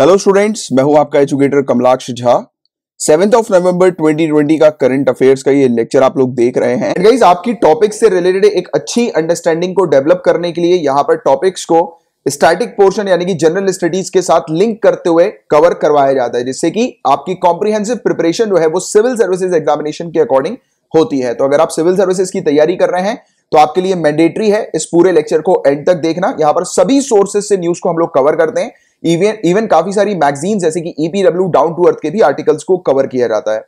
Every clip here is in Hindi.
हेलो स्टूडेंट्स मैं हूं आपका educator Kamalaksh Jha seventh of November 2020 का करंट अफेयर्स का ये लेक्चर आप लोग देख रहे हैं गाइस आपकी टॉपिक से रिलेटेड एक अच्छी अंडरस्टैंडिंग को डेवलप करने के लिए यहाँ पर टॉपिक्स को स्टैटिक पोर्शन यानी कि जनरल स्टडीज के साथ लिंक करते हुए कवर करवाया जाता है जिससे कि आपकी कॉम्प्रीहेंसिव प्रिपरेशन जो है वो सिविल सर्विसेज एग्जामिनेशन के अकॉर्डिंग होती है तो अगर आप सिविल सर्विसेज की तैयारी कर रहे हैं तो आपके लिए मैंडेटरी है इस पूरे लेक्चर को एंड तक देखना यहाँ पर सभी सोर्सेज से न्यूज को हम लोग कवर करते हैं इवन इवन काफी सारी मैगजीन जैसे कि ईपीडब्ल्यू डाउन टू अर्थ के भी आर्टिकल्स को कवर किया जाता है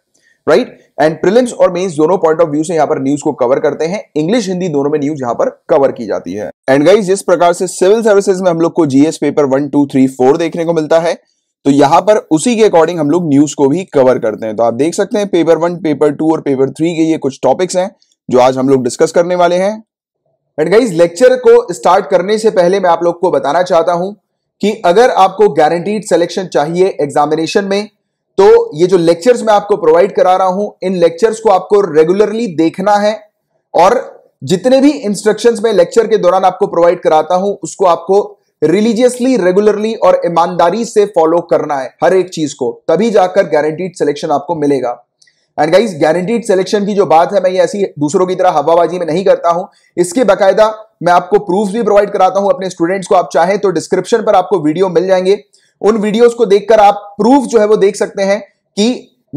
राइट एंड प्रिलिम्स और मेन्स दोनों पॉइंट ऑफ व्यू से यहां पर न्यूज को कवर करते हैं इंग्लिश हिंदी दोनों में न्यूज यहां पर कवर की जाती है एंड गाइज जिस प्रकार से सिविल सर्विसेज में हम लोग को GS paper one two three four देखने को मिलता है तो यहां पर उसी के अकॉर्डिंग हम लोग न्यूज को भी कवर करते हैं तो आप देख सकते हैं पेपर वन पेपर टू और पेपर थ्री के ये कुछ टॉपिक्स हैं जो आज हम लोग डिस्कस करने वाले हैं एंड गाइज लेक्चर को स्टार्ट करने से पहले मैं आप लोग को बताना चाहता हूं कि अगर आपको गारंटीड सिलेक्शन चाहिए एग्जामिनेशन में तो ये जो लेक्चर्स मैं आपको प्रोवाइड करा रहा हूं इन लेक्चर्स को आपको रेगुलरली देखना है और जितने भी इंस्ट्रक्शंस में लेक्चर के दौरान आपको प्रोवाइड कराता हूं उसको आपको रिलीजियसली रेगुलरली और ईमानदारी से फॉलो करना है हर एक चीज को तभी जाकर गारंटीड सिलेक्शन आपको मिलेगा एंड गाइज गारंटीड सिलेक्शन की जो बात है मैं ये ऐसी दूसरों की तरह हवाबाजी में नहीं करता हूं इसके बकायदा मैं आपको प्रूफ भी प्रोवाइड कराता हूं अपने स्टूडेंट्स को आप चाहें तो डिस्क्रिप्शन पर आपको वीडियो मिल जाएंगे उन वीडियोस को देखकर आप प्रूफ जो है वो देख सकते हैं कि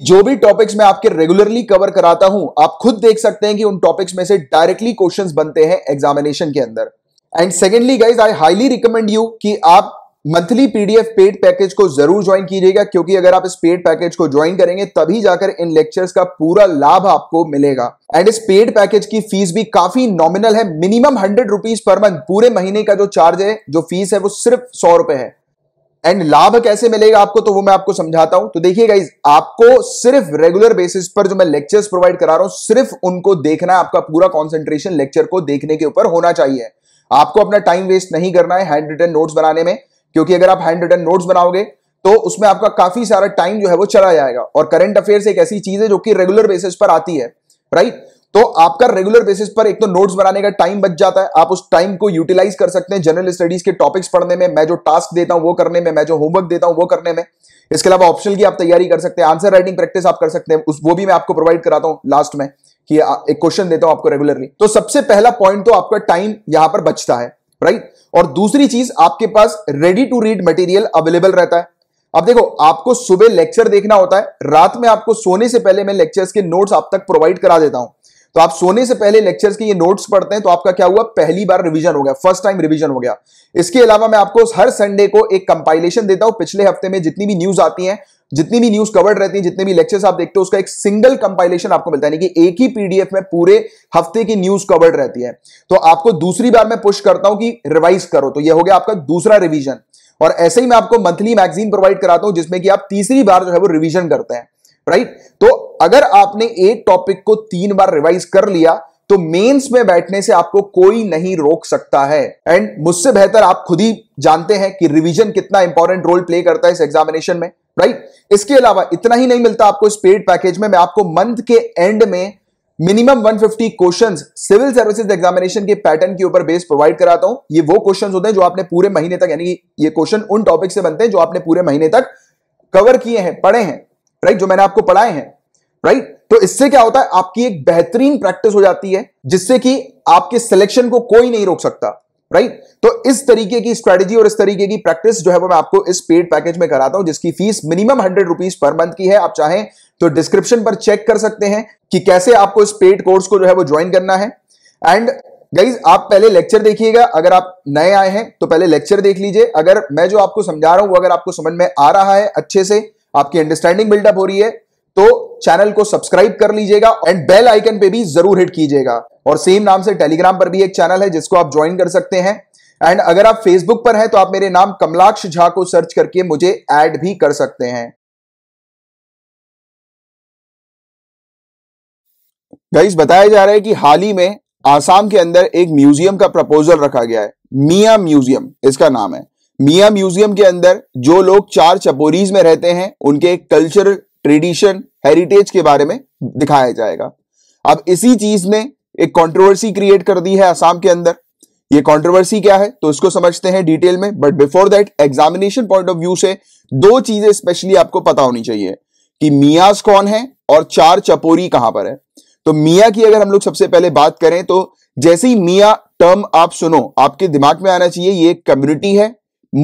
जो भी टॉपिक्स मैं आपके रेगुलरली कवर कराता हूं आप खुद देख सकते हैं कि उन टॉपिक्स में से डायरेक्टली क्वेश्चंस बनते हैं एग्जामिनेशन के अंदर and secondly guys I highly recommend you कि आप मंथली पीडीएफ पेड पैकेज को जरूर ज्वाइन कीजिएगा क्योंकि अगर आप इस पेड पैकेज को ज्वाइन करेंगे तभी जाकर इन लेक्चर्स का पूरा लाभ आपको मिलेगा एंड इस पेड पैकेज की फीस भी काफी नॉमिनल है minimum hundred rupees per month पूरे महीने का जो चार्ज है जो फीस है वो सिर्फ सौ रुपए है एंड लाभ कैसे मिलेगा आपको तो वो मैं आपको समझाता हूं तो देखिए गाइज आपको सिर्फ रेगुलर बेसिस पर जो मैं लेक्चर्स प्रोवाइड करा रहा हूं सिर्फ उनको देखना आपका पूरा कॉन्सेंट्रेशन लेक्चर को देखने के ऊपर होना चाहिए आपको अपना टाइम वेस्ट नहीं करना है हैंड रिटर्न नोट्स बनाने में क्योंकि अगर आप हैंड रिटन नोट्स बनाओगे तो उसमें आपका काफी सारा टाइम जो है वो चला जाएगा और करंट अफेयर्स एक ऐसी चीज है जो कि रेगुलर बेसिस पर आती है राइट तो आपका रेगुलर बेसिस पर एक तो नोट्स बनाने का टाइम बच जाता है आप उस टाइम को यूटिलाइज कर सकते हैं जनरल स्टडीज के टॉपिक्स पढ़ने में मैं जो टास्क देता हूं वो करने में मैं जो होमवर्क देता हूं वो करने में इसके अलावा ऑप्शनल की आप तैयारी कर सकते हैं आंसर राइटिंग प्रैक्टिस आप कर सकते हैं उस वो भी मैं आपको प्रोवाइड कराता हूं लास्ट में कि एक क्वेश्चन देता हूं आपको रेगुलरली तो सबसे पहला पॉइंट तो आपका टाइम यहां पर बचता है राइट और दूसरी चीज आपके पास ready to read material available रहता है अब देखो आपको सुबह लेक्चर देखना होता है रात में आपको सोने से पहले मैं लेक्चर्स के नोट्स आप तक प्रोवाइड करा देता हूं तो आप सोने से पहले लेक्चर्स के ये नोट्स पढ़ते हैं तो आपका क्या हुआ पहली बार रिवीजन हो गया फर्स्ट टाइम रिवीजन हो गया इसके अलावा मैं आपको हर संडे को एक कंपाइलेशन देता हूं पिछले हफ्ते में जितनी भी न्यूज आती है जितनी भी न्यूज कवर्ड रहती है जितने भी लेक्चर्स आप देखते हो उसका एक सिंगल कंपाइलेशन आपको मिलता है कि एक ही पीडीएफ में पूरे हफ्ते की न्यूज कवर्ड रहती है तो आपको दूसरी बार मैं पुश करता हूं कि रिवाइज करो तो यह हो गया आपका दूसरा रिविजन और ऐसे ही मैं आपको मंथली मैगजीन प्रोवाइड कराता हूं जिसमें कि आप तीसरी बार जो है वो रिविजन करते हैं राइट तो अगर आपने एक टॉपिक को तीन बार रिवाइज कर लिया तो मेंस में बैठने से आपको कोई नहीं रोक सकता है एंड मुझसे बेहतर आप खुद ही जानते हैं कि रिवीजन कितना इंपॉर्टेंट रोल प्ले करता है इस एग्जामिनेशन में राइट right? इसके अलावा इतना ही नहीं मिलता आपको इस पेड पैकेज में मैं आपको मंथ के एंड में minimum 150 question civil services examination के पैटर्न के ऊपर बेस प्रोवाइड कराता हूं ये वो क्वेश्चन होते हैं जो आपने पूरे महीने तक यानी ये क्वेश्चन उन टॉपिक से बनते हैं जो आपने पूरे महीने तक कवर किए हैं पढ़े हैं राइट right? जो मैंने आपको पढ़ाए हैं राइट right? तो इससे क्या होता है आपकी एक बेहतरीन प्रैक्टिस हो जाती है जिससे कि आपके सिलेक्शन को कोई नहीं रोक सकता राइट तो इस तरीके की स्ट्रेटेजी और इस तरीके की प्रैक्टिस जो है वो मैं आपको इस पेड पैकेज में कराता हूं जिसकी fees minimum hundred rupees per month की है आप चाहें तो डिस्क्रिप्शन पर चेक कर सकते हैं कि कैसे आपको इस पेड कोर्स को जो है वो ज्वाइन करना है एंड गाइज आप पहले लेक्चर देखिएगा अगर आप नए आए हैं तो पहले लेक्चर देख लीजिए अगर मैं जो आपको समझा रहा हूं अगर आपको समझ में आ रहा है अच्छे से आपकी अंडरस्टैंडिंग बिल्डअप हो रही है तो चैनल को सब्सक्राइब कर लीजिएगा एंड बेल आइकन पे भी जरूर हिट कीजिएगा और सेम नाम से टेलीग्राम पर भी एक चैनल है जिसको आप ज्वाइन कर सकते हैं एंड अगर आप फेसबुक पर हैं तो आप मेरे नाम कमलाक्ष झा को सर्च करके मुझे ऐड भी कर सकते हैं गाइस बताया जा रहा है कि हाल ही में आसाम के अंदर एक म्यूजियम का प्रपोजल रखा गया है मिया म्यूजियम इसका नाम है मिया म्यूजियम के अंदर जो लोग चार चपोरीज में रहते हैं उनके कल्चर ट्रेडिशन हेरिटेज के बारे में दिखाया जाएगा अब इसी चीज ने एक कंट्रोवर्सी क्रिएट कर दी है आसाम के अंदर ये कंट्रोवर्सी क्या है तो इसको समझते हैं डिटेल में but before that examination point of view से दो चीजें स्पेशली आपको पता होनी चाहिए कि मियाज कौन है और चार चपोरी कहां पर है तो मिया की अगर हम लोग सबसे पहले बात करें तो जैसे ही मिया टर्म आप सुनो आपके दिमाग में आना चाहिए ये एक कम्युनिटी है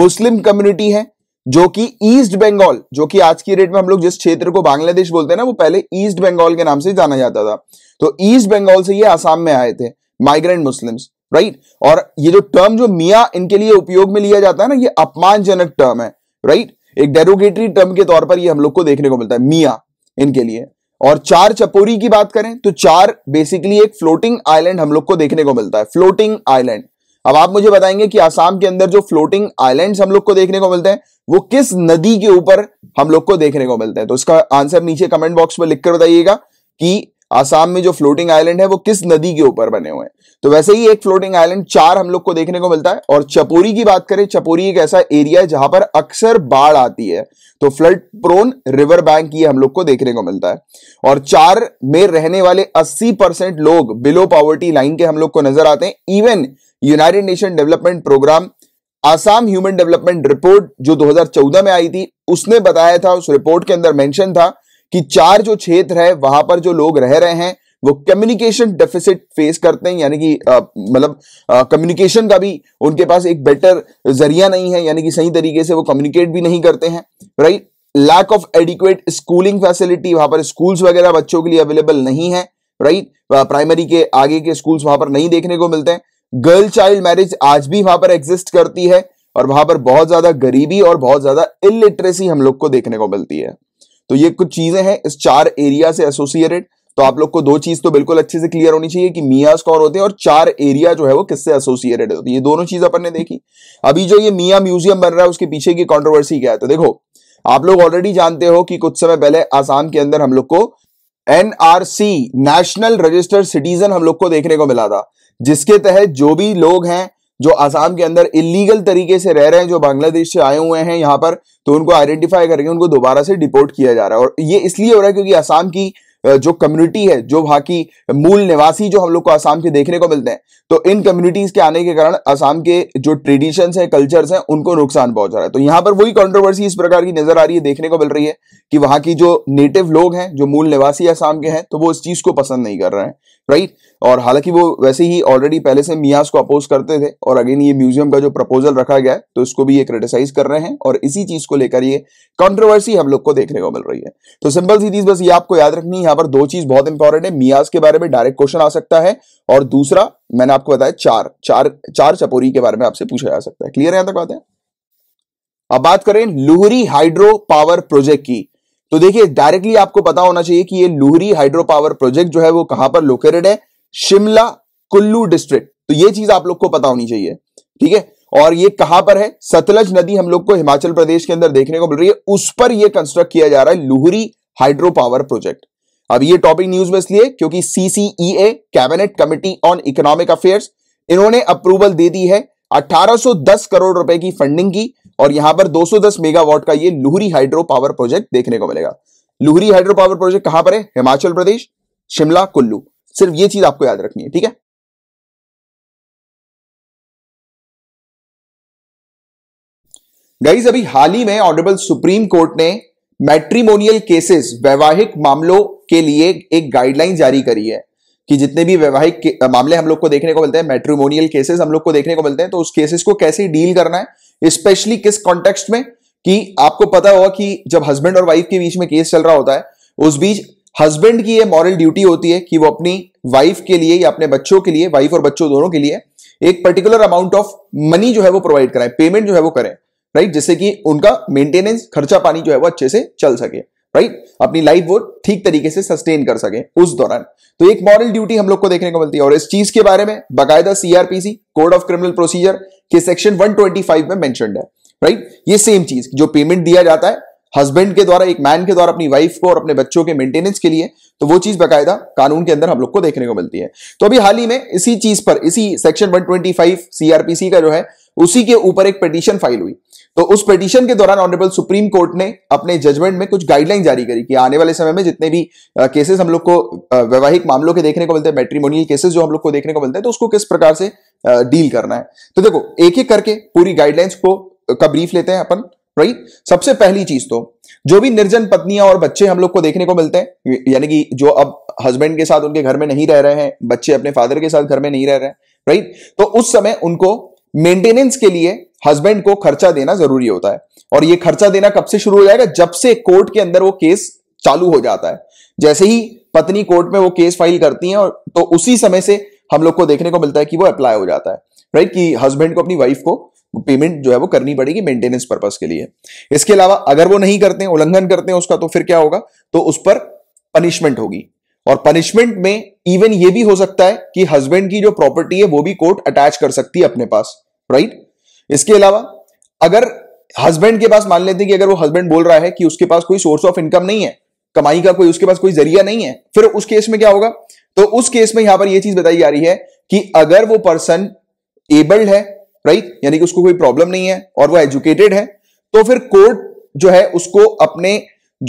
मुस्लिम कम्युनिटी है जो कि ईस्ट बंगाल जो कि आज की डेट में हम लोग जिस क्षेत्र को बांग्लादेश बोलते हैं ना वो पहले ईस्ट बंगाल के नाम से जाना जाता था तो ईस्ट बंगाल से ये आसाम में आए थे माइग्रेंट मुस्लिम्स राइट और ये जो टर्म जो मिया इनके लिए उपयोग में लिया जाता है ना ये अपमानजनक टर्म है राइट एक डेरोगेटरी टर्म के तौर पर ये हम लोग को देखने को मिलता है मिया इनके लिए और चार चपोरी की बात करें तो चार बेसिकली एक फ्लोटिंग आइलैंड हम लोग को देखने को मिलता है फ्लोटिंग आइलैंड अब आप मुझे बताएंगे कि आसाम के अंदर जो फ्लोटिंग आइलैंड्स हम लोग को देखने को मिलते हैं वो किस नदी के ऊपर हम लोग को देखने को मिलते हैं तो इसका आंसर नीचे कमेंट बॉक्स में लिखकर बताइएगा कि आसाम में जो फ्लोटिंग आइलैंड है वो किस नदी के ऊपर बने हुए हैं तो वैसे ही एक फ्लोटिंग आइलैंड चार हम लोग को देखने को मिलता है और चपोरी की बात करें चपोरी एक ऐसा एरिया है जहां पर अक्सर बाढ़ आती है तो फ्लड प्रोन रिवर बैंक ये हम लोग को देखने को मिलता है और चार में रहने वाले 80 परसेंट लोग बिलो पॉवर्टी लाइन के हम लोग को नजर आते हैं even United Nation development programme Assam human development report जो 2014 में आई थी उसने बताया था उस रिपोर्ट के अंदर मेंशन था कि चार जो क्षेत्र है वहां पर जो लोग रह रहे हैं वो कम्युनिकेशन डेफिसिट फेस करते हैं यानी कि मतलब कम्युनिकेशन का भी उनके पास एक बेटर जरिया नहीं है यानी कि सही तरीके से वो कम्युनिकेट भी नहीं करते हैं right lack of adequate schooling facility वहां पर स्कूल्स वगैरह बच्चों के लिए अवेलेबल नहीं है राइट प्राइमरी के आगे के स्कूल्स वहां पर नहीं देखने को मिलते हैं गर्ल चाइल्ड मैरिज आज भी वहां पर एग्जिस्ट करती है और वहां पर बहुत ज्यादा गरीबी और बहुत ज्यादा इलिटरेसी हम लोग को देखने को मिलती है तो ये कुछ चीजें हैं इस चार एरिया से एसोसिएटेड तो आप लोग को दो चीज तो बिल्कुल अच्छे से क्लियर होनी चाहिए कि मिया कौन होते हैं और चार एरिया जो है वो किससे एसोसिएटेड होती है ये दोनों चीज अपन ने देखी अभी जो ये मिया म्यूजियम बन रहा है उसके पीछे की कॉन्ट्रोवर्सी क्या है तो देखो आप लोग ऑलरेडी जानते हो कि कुछ समय पहले आसाम के अंदर हम लोग को एनआरसी नेशनल रजिस्टर्ड सिटीजन हम लोग को देखने को मिला था जिसके तहत जो भी लोग हैं जो आसाम के अंदर इलीगल तरीके से रह रहे हैं जो बांग्लादेश से आए हुए हैं यहाँ पर तो उनको आइडेंटिफाई करके उनको दोबारा से डिपोर्ट किया जा रहा है और ये इसलिए हो रहा है क्योंकि आसाम की जो कम्युनिटी है जो वहां की मूल निवासी जो हम लोग को आसाम के देखने को मिलते हैं तो इन कम्युनिटीज के आने के कारण आसाम के जो ट्रेडिशंस हैं कल्चर्स हैं उनको नुकसान पहुंच रहा है तो यहाँ पर वही कंट्रोवर्सी इस प्रकार की नजर आ रही है देखने को मिल रही है कि वहां की जो नेटिव लोग हैं जो मूल निवासी आसाम के हैं तो वो इस चीज को पसंद नहीं कर रहे हैं राइट और हालांकि वो वैसे ही ऑलरेडी पहले से मियाज को अपोज करते थे और अगेन ये म्यूजियम का जो प्रपोजल रखा गया है तो इसको भी ये क्रिटिसाइज कर रहे हैं और इसी चीज को लेकर ये कॉन्ट्रोवर्सी हम लोग को देखने को मिल रही है तो सिंपल सी चीज बस ये आपको याद रखनी है यहाँ पर दो चीज बहुत इंपॉर्टेंट है मियाज के बारे में डायरेक्ट क्वेश्चन आ सकता है और दूसरा मैंने आपको बताया चार चार चार चपोरी के बारे में आपसे पूछा जा सकता है क्लियर यहां तक बात है अब बात करें लुहरी हाइड्रो पावर प्रोजेक्ट की तो देखिए डायरेक्टली आपको पता होना चाहिए कि ये लुहरी हाइड्रो पावर प्रोजेक्ट जो है वो कहां पर लोकेटेड है शिमला कुल्लू डिस्ट्रिक्ट तो ये चीज आप लोग को पता होनी चाहिए ठीक है और ये कहां पर है सतलज नदी हम लोग को हिमाचल प्रदेश के अंदर देखने को मिल रही है उस पर ये कंस्ट्रक्ट किया जा रहा है लुहरी हाइड्रो पावर प्रोजेक्ट अब ये टॉपिक न्यूज में इसलिए क्योंकि CCEA cabinet committee on economic affairs इन्होंने अप्रूवल दे दी है 1810 करोड़ रुपए की फंडिंग की और यहां पर 210 मेगावाट का ये लुहरी हाइड्रो पावर प्रोजेक्ट देखने को मिलेगा लुहरी हाइड्रो पावर प्रोजेक्ट कहां पर है हिमाचल प्रदेश शिमला कुल्लू सिर्फ ये चीज आपको याद रखनी है ठीक है गाइज अभी हाल ही में ऑनरेबल सुप्रीम कोर्ट ने मैट्रीमोनियल केसेस वैवाहिक मामलों के लिए एक गाइडलाइन जारी करी है कि जितने भी वैवाहिक मामले हम लोग को देखने को मिलते हैं मैट्रीमोनियल केसेस हम लोग को देखने को मिलते हैं तो उस केसेस को कैसे डील करना है स्पेशली किस कॉन्टेक्स्ट में कि आपको पता होगा कि जब हस्बैंड और वाइफ के बीच में केस चल रहा होता है उस बीच हस्बैंड की ये मॉरल ड्यूटी होती है कि वो अपनी वाइफ के लिए या अपने बच्चों के लिए वाइफ और बच्चों दोनों के लिए एक पर्टिकुलर अमाउंट ऑफ मनी जो है वो प्रोवाइड कराए पेमेंट जो है वो करें राइट जिससे कि उनका मेंटेनेंस खर्चा पानी जो है वो अच्छे से चल सके राइट अपनी लाइफ वो ठीक तरीके से सस्टेन कर सके उस दौरान तो एक मॉरल ड्यूटी हम लोग को देखने को मिलती है और इस चीज के बारे में बाकायदा CrPC code of criminal procedure के सेक्शन 125 में मेंशनड है राइट ये सेम चीज जो पेमेंट दिया जाता है हस्बैंड के द्वारा एक मैन के द्वारा अपनी वाइफ को और अपने बच्चों के मेंटेनेंस के लिए तो वो चीज बकायदा कानून के अंदर हम लोग को देखने को मिलती है तो अभी हाल ही में इसी चीज पर इसी सेक्शन 125 सीआरपीसी का जो है उसी के ऊपर एक पिटीशन फाइल हुई तो उस पिटीशन के दौरान ऑनरेबल सुप्रीम कोर्ट ने अपने जजमेंट में कुछ गाइडलाइन जारी करी कि आने वाले समय में जितने भी केसेस हम लोग को वैवाहिक मामलों के देखने को मिलते हैं मैट्रीमोनियल केसेस जो हम लोग को देखने को मिलते हैं तो उसको किस प्रकार से डील करना है तो देखो एक एक करके पूरी गाइडलाइंस को का ब्रीफ लेते हैं अपन राइट सबसे पहली चीज तो जो भी निर्जन पत्नियां और बच्चे हम लोग को देखने को मिलते हैं यानी कि जो अब हस्बैंड के साथ उनके घर में नहीं रह रहे हैं बच्चे अपने फादर के साथ घर में नहीं रह रहे हैं राइट तो उस समय उनको मेंटेनेंस के लिए हस्बैंड को खर्चा देना जरूरी होता है और ये खर्चा देना कब से शुरू हो जाएगा जब से कोर्ट के अंदर वो केस चालू हो जाता है जैसे ही पत्नी कोर्ट में वो केस फाइल करती है और तो उसी समय से हम लोग को देखने को मिलता है कि वो अप्लाई हो जाता है राइट कि हस्बैंड को अपनी वाइफ को पेमेंट जो है वो करनी पड़ेगी मेंटेनेंस पर्पज के लिए इसके अलावा अगर वो नहीं करते हैं उल्लंघन करते हैं उसका तो फिर क्या होगा तो उस पर पनिशमेंट होगी और पनिशमेंट में इवन ये भी हो सकता है कि हस्बैंड की जो प्रॉपर्टी है वो भी कोर्ट अटैच कर सकती है अपने पास राइट इसके अलावा अगर हस्बैंड के पास मान लेते हैं कि अगर वो हस्बैंड बोल रहा है कि उसके पास कोई सोर्स ऑफ इनकम नहीं है कमाई का कोई उसके पास कोई जरिया नहीं है फिर उस केस में क्या होगा तो उस केस में यहां पर यह चीज बताई जा रही है कि अगर वो पर्सन एबल्ड है राइट यानी कि उसको कोई प्रॉब्लम नहीं है और वो एजुकेटेड है तो फिर कोर्ट जो है उसको अपने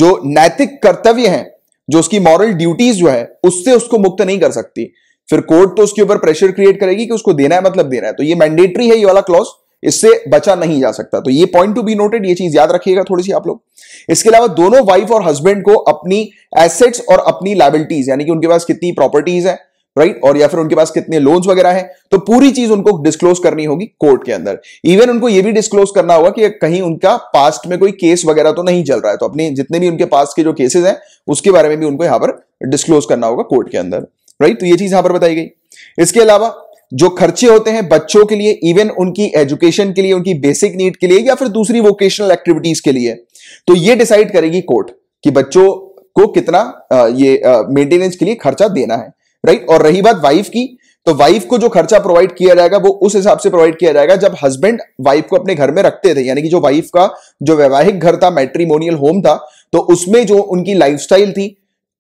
जो नैतिक कर्तव्य है जो उसकी मॉरल ड्यूटीज जो है उससे उसको मुक्त नहीं कर सकती फिर कोर्ट तो उसके ऊपर प्रेशर क्रिएट करेगी कि उसको देना है मतलब देना है तो ये मैंडेटरी है ये वाला क्लॉज इससे बचा नहीं जा सकता तो ये पॉइंट टू बी नोटेड ये चीज याद रखिएगा थोड़ी सी आप लोग इसके अलावा दोनों वाइफ और हस्बैंड को अपनी एसेट्स और अपनी लाइबिलिटीज यानी कि उनके पास कितनी प्रॉपर्टीज है राइट right? और या फिर उनके पास कितने लोन्स वगैरह हैं तो पूरी चीज उनको डिस्क्लोज करनी होगी कोर्ट के अंदर इवन उनको ये भी डिस्क्लोज करना होगा कि कहीं उनका पास्ट में कोई केस वगैरह तो नहीं चल रहा है तो अपने जितने भी उनके पास के जो केसेस हैं उसके बारे में भी उनको यहां पर डिस्क्लोज करना होगा कोर्ट के अंदर राइट right? तो ये चीज यहां पर बताई गई इसके अलावा जो खर्चे होते हैं बच्चों के लिए इवन उनकी एजुकेशन के लिए उनकी बेसिक नीड के लिए या फिर दूसरी वोकेशनल एक्टिविटीज के लिए तो ये डिसाइड करेगी कोर्ट कि बच्चों को कितना ये मेंटेनेंस के लिए खर्चा देना है राइट और रही बात वाइफ की तो वाइफ को जो खर्चा प्रोवाइड किया जाएगा वो उस हिसाब से प्रोवाइड किया जाएगा जब हस्बैंड वाइफ को अपने घर में रखते थे यानी कि जो वाइफ का जो वैवाहिक घर था मैट्रीमोनियल होम था तो उसमें जो उनकी लाइफस्टाइल थी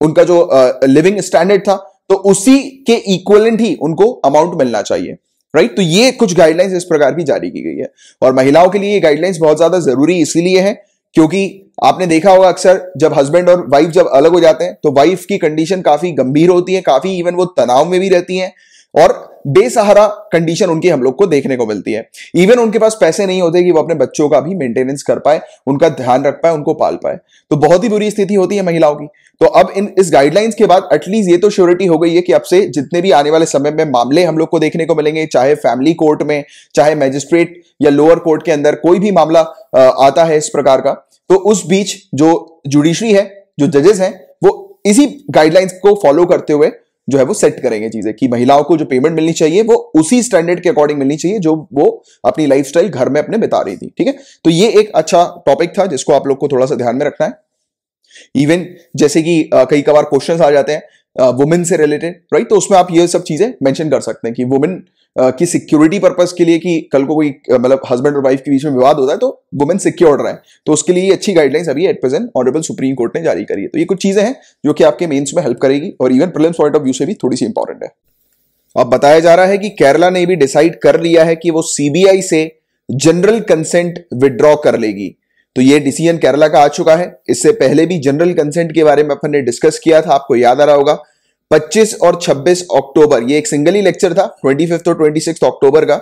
उनका जो लिविंग uh, स्टैंडर्ड था तो उसी के इक्वलेंट ही उनको अमाउंट मिलना चाहिए राइट तो ये कुछ गाइडलाइंस इस प्रकार की जारी की गई है और महिलाओं के लिए ये गाइडलाइंस बहुत ज्यादा जरूरी इसीलिए है क्योंकि आपने देखा होगा अक्सर जब हस्बैंड और वाइफ जब अलग हो जाते हैं तो वाइफ की कंडीशन काफी गंभीर होती है काफी इवन वो तनाव में भी रहती हैं और बेसहारा कंडीशन उनकी हम लोग को देखने को मिलती है इवन उनके पास पैसे नहीं होते कि वो अपने बच्चों का भी मेंटेनेंस कर पाए उनका ध्यान रख पाए उनको पाल पाए तो बहुत ही बुरी स्थिति होती है महिलाओं की तो अब इन इस गाइडलाइंस के बाद एटलीस्ट ये तो श्योरिटी हो गई है कि अब से जितने भी आने वाले समय में मामले हम लोग को देखने को मिलेंगे चाहे फैमिली कोर्ट में चाहे मैजिस्ट्रेट या लोअर कोर्ट के अंदर कोई भी मामला आता है इस प्रकार का तो उस बीच जो जुडिशरी है जो जजेस हैं वो इसी गाइडलाइंस को फॉलो करते हुए जो है वो सेट करेंगे चीजें कि महिलाओं को जो पेमेंट मिलनी चाहिए वो उसी स्टैंडर्ड के अकॉर्डिंग मिलनी चाहिए जो वो अपनी लाइफ घर में अपने बिता रही थी ठीक है तो ये एक अच्छा टॉपिक था जिसको आप लोग को थोड़ा सा ध्यान में रखना है इवन जैसे कि कई कबार क्वेश्चन आ जाते हैं वुमेन से रिलेटेड राइट तो उसमें आप ये सब चीजें मेंशन कर सकते हैं कि वुमेन की सिक्योरिटी पर्पज के लिए कि कल को कोई मतलब हस्बैंड और वाइफ के बीच में विवाद होता है तो वुमेन सिक्योर्ड रहे तो उसके लिए अच्छी गाइडलाइंस अभी at present honourable supreme court ने जारी करी है तो ये कुछ चीजें हैं जो कि आपके मेन्स में हेल्प करेगी और even prelims point of view से भी थोड़ी सी इंपॉर्टेंट है अब बताया जा रहा है कि केरला ने भी डिसाइड कर लिया है कि वो सीबीआई से जनरल कंसेंट विड्रॉ कर लेगी तो ये डिसीजन केरला का आ चुका है इससे पहले भी जनरल कंसेंट के बारे में अपन ने डिस्कस किया था आपको याद आ रहा होगा 25 और 26 अक्टूबर ये एक सिंगल ही लेक्चर था ट्वेंटी और ट्वेंटी अक्टूबर का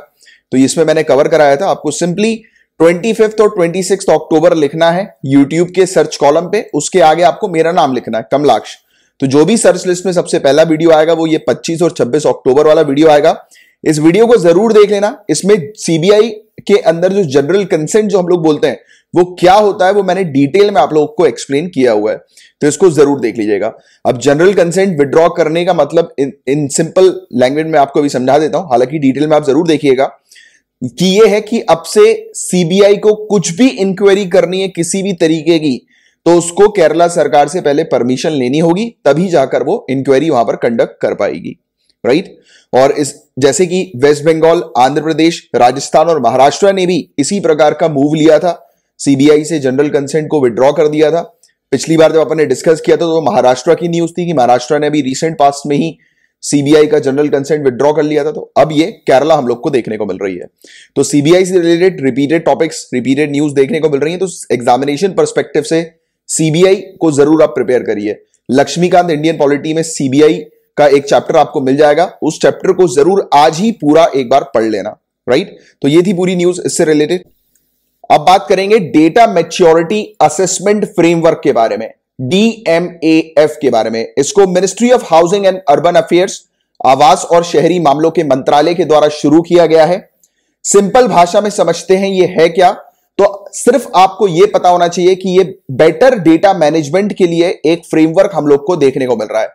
तो इसमें मैंने कवर कराया था आपको सिंपली ट्वेंटी और ट्वेंटी अक्टूबर लिखना है यूट्यूब के सर्च कॉलम पे उसके आगे आपको मेरा नाम लिखना है कमलाक्ष तो जो भी सर्च लिस्ट में सबसे पहला वीडियो आएगा वो ये 25 और 26 अक्टूबर वाला वीडियो आएगा इस वीडियो को जरूर देख लेना इसमें सीबीआई के अंदर जो जनरल कंसेंट जो हम लोग बोलते हैं वो क्या होता है वो मैंने डिटेल में आप लोगों को एक्सप्लेन किया हुआ है तो इसको जरूर देख लीजिएगा अब जनरल कंसेंट विड्रॉ करने का मतलब इन सिंपल लैंग्वेज में आपको अभी समझा देता हूं हालांकि डिटेल में आप जरूर देखिएगा कि ये है कि अब से सीबीआई को कुछ भी इंक्वायरी करनी है किसी भी तरीके की तो उसको केरला सरकार से पहले परमिशन लेनी होगी तभी जाकर वो इंक्वायरी वहां पर कंडक्ट कर पाएगी राइट और इस जैसे कि वेस्ट बंगाल आंध्र प्रदेश राजस्थान और महाराष्ट्र ने भी इसी प्रकार का मूव लिया था सीबीआई से जनरल कंसेंट को विड्रॉ कर दिया था पिछली बार जब अपन ने डिस्कस किया था तो महाराष्ट्र की न्यूज थी कि महाराष्ट्र ने अभी रिसेंट पास्ट में ही सीबीआई का जनरल कंसेंट विड्रॉ कर लिया था तो अब ये केरला हम लोग को देखने को मिल रही है तो सीबीआई से related repeated topics repeated news देखने को मिल रही है तो एग्जामिनेशन परस्पेक्टिव से सीबीआई को जरूर आप प्रिपेयर करिए लक्ष्मीकांत इंडियन पॉलिटी में सीबीआई का एक चैप्टर आपको मिल जाएगा उस चैप्टर को जरूर आज ही पूरा एक बार पढ़ लेना राइट तो ये थी पूरी न्यूज इससे रिलेटेड अब बात करेंगे डेटा मेच्योरिटी असेसमेंट फ्रेमवर्क के बारे में डीएमएफ के बारे में इसको ministry of housing and urban affairs आवास और शहरी मामलों के मंत्रालय के द्वारा शुरू किया गया है सिंपल भाषा में समझते हैं यह है क्या तो सिर्फ आपको यह पता होना चाहिए कि यह बेटर डेटा मैनेजमेंट के लिए एक फ्रेमवर्क हम लोग को देखने को मिल रहा है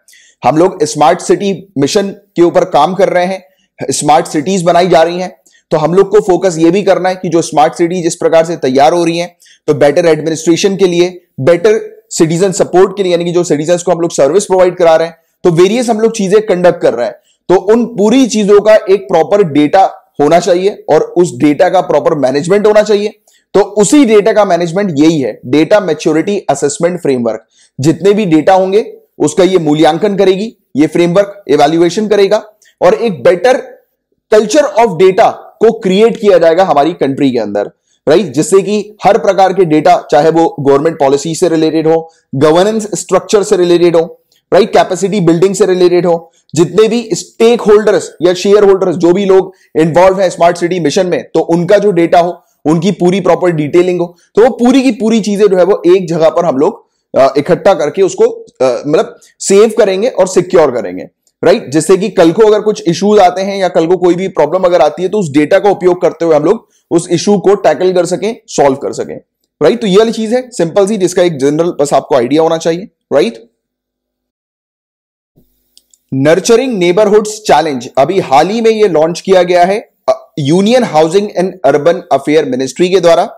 हम लोग स्मार्ट सिटी मिशन के ऊपर काम कर रहे हैं स्मार्ट सिटीज बनाई जा रही हैं तो हम लोग को फोकस ये भी करना है कि जो स्मार्ट सिटी जिस प्रकार से तैयार हो रही है तो बेटर एडमिनिस्ट्रेशन के लिए बेटर सिटीजन सपोर्ट के लिए यानी कि जो सिटीजन को हम लोग सर्विस प्रोवाइड करा रहे हैं तो वेरियस हम लोग चीजें कंडक्ट कर रहे हैं तो उन पूरी चीजों का एक प्रॉपर डेटा होना चाहिए और उस डेटा का प्रॉपर मैनेजमेंट होना चाहिए तो उसी डेटा का मैनेजमेंट यही है डेटा मेच्योरिटी असेसमेंट फ्रेमवर्क जितने भी डेटा होंगे उसका ये मूल्यांकन करेगी ये फ्रेमवर्क एवेल्युएशन करेगा और एक बेटर कल्चर ऑफ डेटा को क्रिएट किया जाएगा हमारी कंट्री के अंदर राइट जिससे कि हर प्रकार के डेटा चाहे वो गवर्नमेंट पॉलिसी से रिलेटेड हो गवर्नेंस स्ट्रक्चर से रिलेटेड हो राइट कैपेसिटी बिल्डिंग से रिलेटेड हो जितने भी स्टेक होल्डर्स या शेयर होल्डर्स जो भी लोग इन्वॉल्व है स्मार्ट सिटी मिशन में तो उनका जो डेटा हो उनकी पूरी प्रॉपर डिटेलिंग हो तो वो पूरी की पूरी चीजें जो है वो एक जगह पर हम लोग इकट्ठा करके उसको मतलब सेव करेंगे और सिक्योर करेंगे राइट जैसे कि कल को अगर कुछ इश्यूज आते हैं या कल को कोई भी प्रॉब्लम अगर आती है तो उस डेटा का उपयोग करते हुए हम लोग उस इशू को टैकल कर सकें सॉल्व कर सकें राइट तो ये वाली चीज है सिंपल सी जिसका एक जनरल बस आपको आइडिया होना चाहिए राइट नर्चरिंग नेबरहुड चैलेंज अभी हाल ही में यह लॉन्च किया गया है union housing and urban affair ministry के द्वारा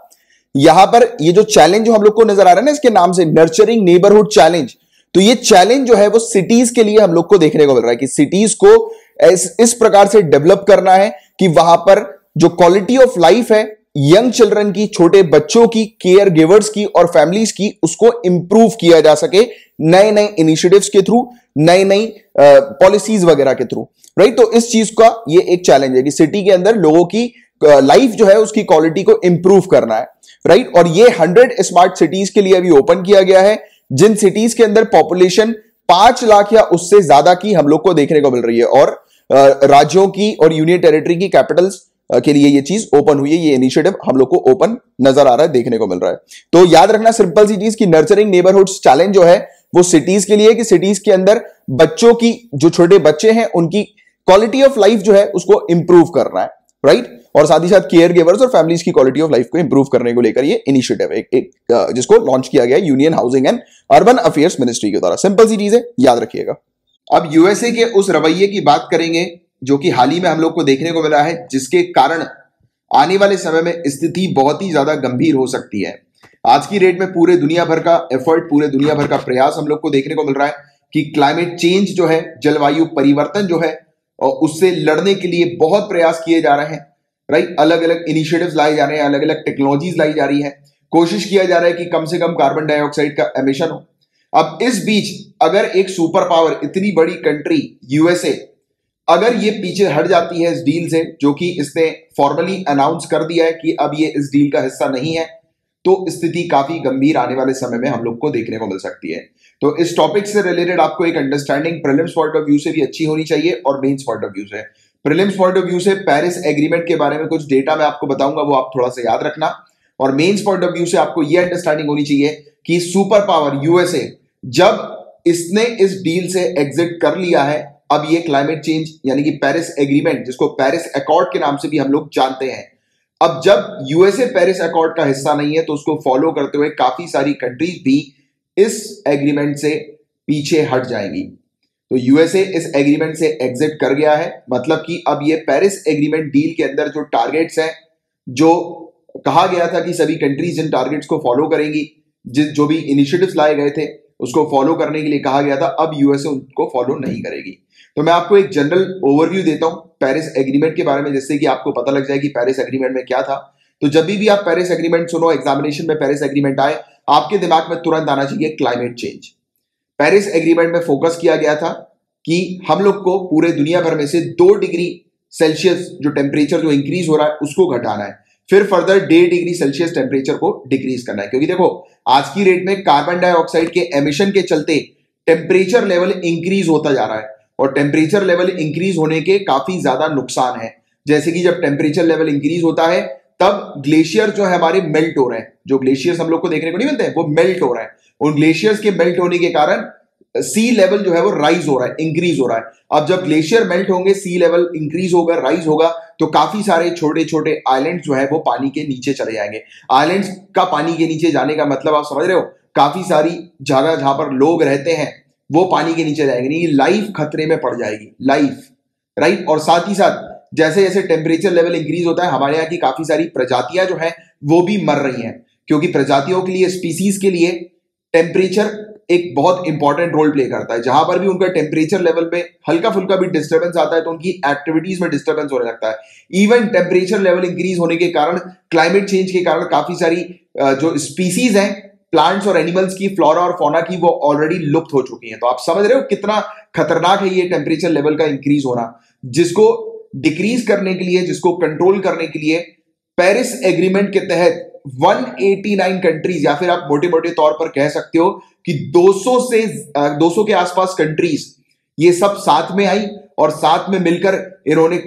यहां पर ये जो चैलेंज जो हम लोग को नजर आ रहा है ना इसके नाम से नर्चरिंग नेबरहुड चैलेंज तो ये चैलेंज जो है वो सिटीज के लिए हम लोग को देखने को मिल रहा है कि सिटीज को इस, इस प्रकार से डेवलप करना है कि वहां पर जो क्वालिटी ऑफ लाइफ है यंग चिल्ड्रन की छोटे बच्चों की केयर गिवर्स की और फैमिलीज की उसको इंप्रूव किया जा सके नए नए इनिशिएटिव्स के थ्रू नई नई पॉलिसीज वगैरह के थ्रू राइट तो इस चीज का ये एक चैलेंज है कि सिटी के अंदर लोगों की लाइफ जो है उसकी क्वालिटी को इंप्रूव करना है राइट और ये हंड्रेड स्मार्ट सिटीज के लिए अभी ओपन किया गया है जिन सिटीज के अंदर पॉपुलेशन पांच लाख या उससे ज्यादा की हम लोग को देखने को मिल रही है और राज्यों की और यूनियन टेरिटरी की कैपिटल्स के लिए ये चीज ओपन हुई है ये इनिशिएटिव हम लोग को ओपन नजर आ रहा है देखने को मिल रहा है तो याद रखना सिंपल सी चीज की नर्चरिंग नेबरहुड चैलेंज जो है वो सिटीज के लिए कि सिटीज के अंदर बच्चों की जो छोटे बच्चे हैं उनकी क्वालिटी ऑफ लाइफ जो है उसको इंप्रूव करना है राइट और साथ ही साथ केयर गिवर्स और फैमिलीज की क्वालिटी ऑफ लाइफ को इंप्रूव करने को लेकर ये इनिशिएटिव एक, एक uh, जिसको लॉन्च किया गया union housing and urban affairs ministry के द्वारा सिंपल सी चीज है याद रखिएगा अब यूएसए के उस रवैये की बात करेंगे जो कि हाल ही में हम लोग को देखने को मिला है जिसके कारण आने वाले समय में स्थिति बहुत ही ज्यादा गंभीर हो सकती है आज की डेट में पूरे दुनिया भर का एफर्ट पूरे दुनिया भर का प्रयास हम लोग को देखने को मिल रहा है कि क्लाइमेट चेंज जो है जलवायु परिवर्तन जो है और उससे लड़ने के लिए बहुत प्रयास किए जा रहे हैं राइट अलग अलग इनिशिएटिव्स लाए जा रहे हैं अलग अलग टेक्नोलॉजीज लाई जा रही है कोशिश किया जा रहा है कि कम से कम कार्बन डाइऑक्साइड का एमिशन हो अब इस बीच अगर एक सुपर पावर इतनी बड़ी कंट्री यूएसए अगर ये पीछे हट जाती है इस डील से जो कि इसने फॉर्मली अनाउंस कर दिया है कि अब ये इस डील का हिस्सा नहीं है तो स्थिति काफी गंभीर आने वाले समय में हम लोग को देखने को मिल सकती है तो इस टॉपिक से रिलेटेड आपको एक understanding prelims point of view से भी अच्छी होनी चाहिए और मेन्स पॉइंट ऑफ व्यू से प्रिलिम्स पॉइंट ऑफ व्यू से पेरिस एग्रीमेंट के बारे में कुछ डेटा मैं आपको बताऊंगा वो आप थोड़ा सा याद रखना और मेन्स पॉइंट ऑफ व्यू से आपको यह अंडरस्टैंडिंग होनी चाहिए कि सुपर पावर यूएसए जब इसने इस डील से एग्जिट कर लिया है अब ये क्लाइमेट चेंज यानी कि पेरिस एग्रीमेंट जिसको पेरिस अकॉर्ड के नाम से भी हम लोग जानते हैं अब जब यूएसए पेरिस अकॉर्ड का हिस्सा नहीं है तो उसको फॉलो करते हुए काफी सारी कंट्रीज भी इस एग्रीमेंट से पीछे हट जाएंगी तो यूएसए इस एग्रीमेंट से एग्जिट कर गया है मतलब कि अब ये पेरिस एग्रीमेंट डील के अंदर जो टारगेट्स हैं जो कहा गया था कि सभी कंट्रीज इन टारगेट्स को फॉलो करेंगी जिस जो भी इनिशिएटिव्स लाए गए थे उसको फॉलो करने के लिए कहा गया था अब यूएसए उनको फॉलो नहीं करेगी तो मैं आपको एक जनरल ओवरव्यू देता हूं पेरिस एग्रीमेंट के बारे में जिससे कि आपको पता लग जाए कि पेरिस एग्रीमेंट में क्या था तो जब भी आप पेरिस एग्रीमेंट सुनो एग्जामिनेशन में पेरिस एग्रीमेंट आए आपके दिमाग में तुरंत आना चाहिए क्लाइमेट चेंज पेरिस एग्रीमेंट में फोकस किया गया था कि हम लोग को पूरे दुनिया भर में से दो डिग्री सेल्सियस जो टेम्परेचर जो इंक्रीज हो रहा है उसको घटाना है फिर फर्दर डेढ़ डिग्री सेल्सियस टेम्परेचर को डिक्रीज करना है क्योंकि देखो आज की रेट में कार्बन डाइऑक्साइड के एमिशन के चलते टेम्परेचर लेवल इंक्रीज होता जा रहा है और टेम्परेचर लेवल इंक्रीज होने के काफी ज्यादा नुकसान है जैसे कि जब टेम्परेचर लेवल इंक्रीज होता है तब ग्लेशियर जो है हमारे मेल्ट हो रहे हैं जो ग्लेशियर्स हम लोग को देखने को नहीं मिलते हैं वो मेल्ट हो रहे हैं उन ग्लेशियर्स के मेल्ट होने के कारण सी लेवल जो है वो राइज हो रहा है इंक्रीज हो रहा है अब जब ग्लेशियर मेल्ट होंगे सी लेवल इंक्रीज होगा राइज होगा तो काफी सारे छोटे छोटे आइलैंड जो है वो पानी के नीचे चले जाएंगे आइलैंड का पानी के नीचे जाने का मतलब आप समझ रहे हो काफी सारी जगह जहां पर लोग रहते हैं वो पानी के नीचे जाएंगे नहीं लाइफ खतरे में पड़ जाएगी लाइफ राइट और साथ ही साथ जैसे जैसे टेम्परेचर लेवल इंक्रीज होता है हमारे यहाँ की काफी सारी प्रजातियां जो है वो भी मर रही हैं क्योंकि प्रजातियों के लिए स्पीसीज के लिए टेम्परेचर एक बहुत इंपॉर्टेंट रोल प्ले करता है जहां पर भी उनका टेम्परेचर लेवल पे हल्का फुल्का भी डिस्टर्बेंस आता है तो उनकी एक्टिविटीज में डिस्टर्बेंस होने लगता है इवन टेम्परेचर लेवल इंक्रीज होने के कारण क्लाइमेट चेंज के कारण काफी सारी जो स्पीसीज हैं प्लांट्स और एनिमल्स की फ्लोरा और फोना की वो ऑलरेडी लुप्त हो चुकी हैं तो आप समझ रहे हो कितना खतरनाक है ये टेम्परेचर लेवल का इंक्रीज होना जिसको डिक्रीज करने के लिए जिसको कंट्रोल करने के लिए पेरिस एग्रीमेंट के तहत 189 कंट्रीज या फिर आप मोटे मोटे तौर पर कह सकते हो कि 200 से 200 के आसपास कंट्रीज ये सब साथ में आई और साथ में मिलकर इन्होंने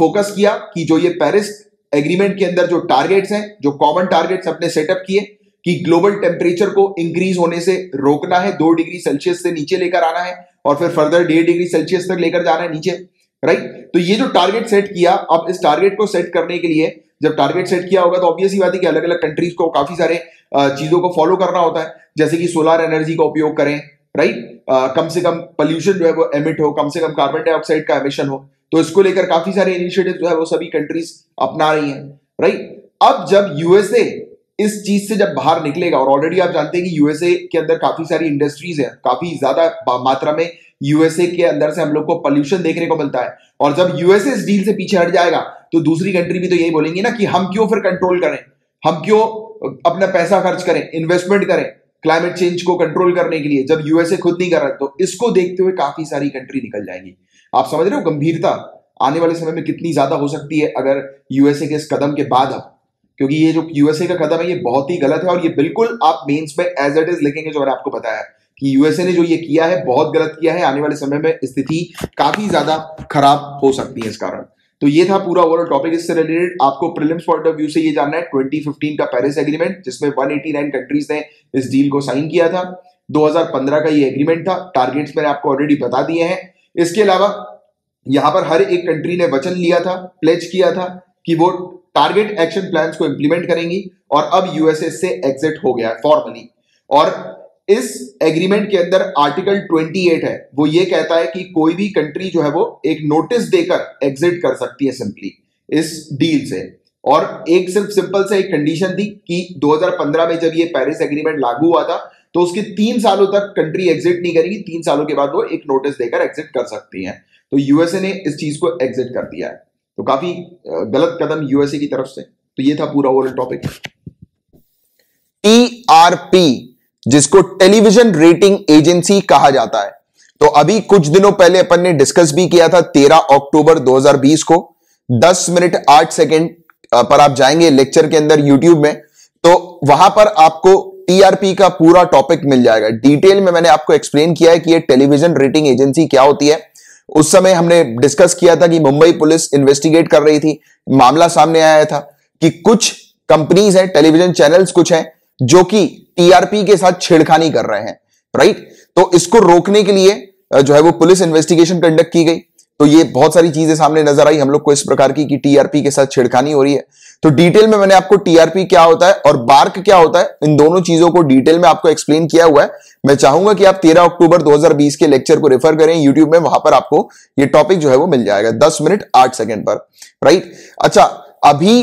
फोकस किया कि जो ये पेरिस एग्रीमेंट के अंदर जो टारगेट्स हैं जो कॉमन टारगेट्स अपने सेटअप किए कि ग्लोबल टेम्परेचर को इंक्रीज होने से रोकना है दो डिग्री सेल्सियस से नीचे लेकर आना है और फिर फर्दर डेढ़ डिग्री सेल्सियस तक लेकर जाना है नीचे राइट तो ये जो टारगेट सेट किया अब इस टारगेट को सेट करने के लिए जब टारगेट सेट किया होगा तो ही बात है कि अलग अलग कंट्रीज को काफी सारे चीजों को फॉलो करना होता है जैसे कि सोलर एनर्जी का उपयोग करें राइट कम से कम पोल्यूशन जो है वो एमिट हो कम से कम कार्बन डाइऑक्साइड का एमिशन हो तो इसको लेकर काफी सारे इनिशिएटिव जो है वो सभी कंट्रीज अपना रही हैं राइट अब जब यूएसए इस चीज से जब बाहर निकलेगा और ऑलरेडी आप जानते हैं कि यूएसए के अंदर काफी सारी इंडस्ट्रीज है काफी ज्यादा मात्रा में यूएसए के अंदर से हम लोग को पॉल्यूशन देखने को मिलता है और जब यूएसए इस डील से पीछे हट जाएगा तो दूसरी कंट्री भी तो यही बोलेंगी ना कि हम क्यों फिर कंट्रोल करें हम क्यों अपना पैसा खर्च करें इन्वेस्टमेंट करें क्लाइमेट चेंज को कंट्रोल करने के लिए जब यूएसए खुद नहीं कर रहा तो इसको देखते हुए काफी सारी कंट्री निकल जाएंगी आप समझ रहे हो गंभीरता आने वाले समय में कितनी ज्यादा हो सकती है अगर यूएसए के इस कदम के बाद हम क्योंकि ये जो यूएसए का कदम है ये बहुत ही गलत है और ये बिल्कुल आप मेंस में एज इट इज लिखेंगे जो मैंने आपको बताया कि यूएसए ने जो ये किया है बहुत गलत किया है आने वाले समय में स्थिति काफी ज्यादा खराब हो सकती है इस कारण तो ये था पूरा ओवरऑल टॉपिक इससे रिलेटेड आपको प्रीलिम्स पॉइंट ऑफ व्यू से ये जानना है 2015 का पेरिस एग्रीमेंट जिसमें 189 कंट्रीज ने इस डील को साइन किया था 2015 का ये एग्रीमेंट था टारगेट्स मैंने आपको ऑलरेडी बता दिए हैं इसके अलावा यहां पर हर एक कंट्री ने वचन लिया था प्लेज किया था कि वो टारगेट एक्शन प्लान को इंप्लीमेंट करेंगी और अब यूएसए से एग्जिट हो गया है फॉर्मली और इस एग्रीमेंट के अंदर आर्टिकल 28 है वो ये कहता है कि कोई भी कंट्री जो है वो एक नोटिस देकर एग्जिट कर सकती है सिंपली इस डील से और एक सिर्फ सिंपल से एक कंडीशन थी कि 2015 में जब ये पेरिस एग्रीमेंट लागू हुआ था तो उसके तीन सालों तक कंट्री एग्जिट नहीं करेगी तीन सालों के बाद वो एक नोटिस देकर एग्जिट कर सकती है तो यूएसए ने इस चीज को एग्जिट कर दिया है तो काफी गलत कदम यूएसए की तरफ से तो ये था पूरा ओवरऑल टॉपिक टीआरपी जिसको टेलीविजन रेटिंग एजेंसी कहा जाता है तो अभी कुछ दिनों पहले अपन ने डिस्कस भी किया था 13 अक्टूबर 2020 को 10 मिनट 8 सेकंड पर आप जाएंगे लेक्चर के अंदर यूट्यूब में तो वहां पर आपको टीआरपी का पूरा टॉपिक मिल जाएगा डिटेल में मैंने आपको एक्सप्लेन किया है कि ये टेलीविजन रेटिंग एजेंसी क्या होती है उस समय हमने डिस्कस किया था कि मुंबई पुलिस इन्वेस्टिगेट कर रही थी मामला सामने आया था कि कुछ कंपनीज हैं टेलीविजन चैनल्स कुछ हैं जो कि टीआरपी के साथ छेड़खानी कर रहे हैं राइट तो इसको रोकने के लिए जो है वो पुलिस इन्वेस्टिगेशन कंडक्ट की गई तो ये बहुत सारी चीजें सामने नजर आई हम लोग को इस प्रकार की कि टीआरपी के साथ छेड़खानी हो रही है तो डिटेल में मैंने आपको टीआरपी क्या होता है और बार्क क्या होता है इन दोनों चीजों को डिटेल में आपको एक्सप्लेन किया हुआ है मैं चाहूंगा कि आप 13 अक्टूबर 2020 के लेक्चर को रेफर करें यूट्यूब में वहां पर आपको ये टॉपिक जो है वो मिल जाएगा दस मिनट आठ सेकेंड पर राइट अच्छा अभी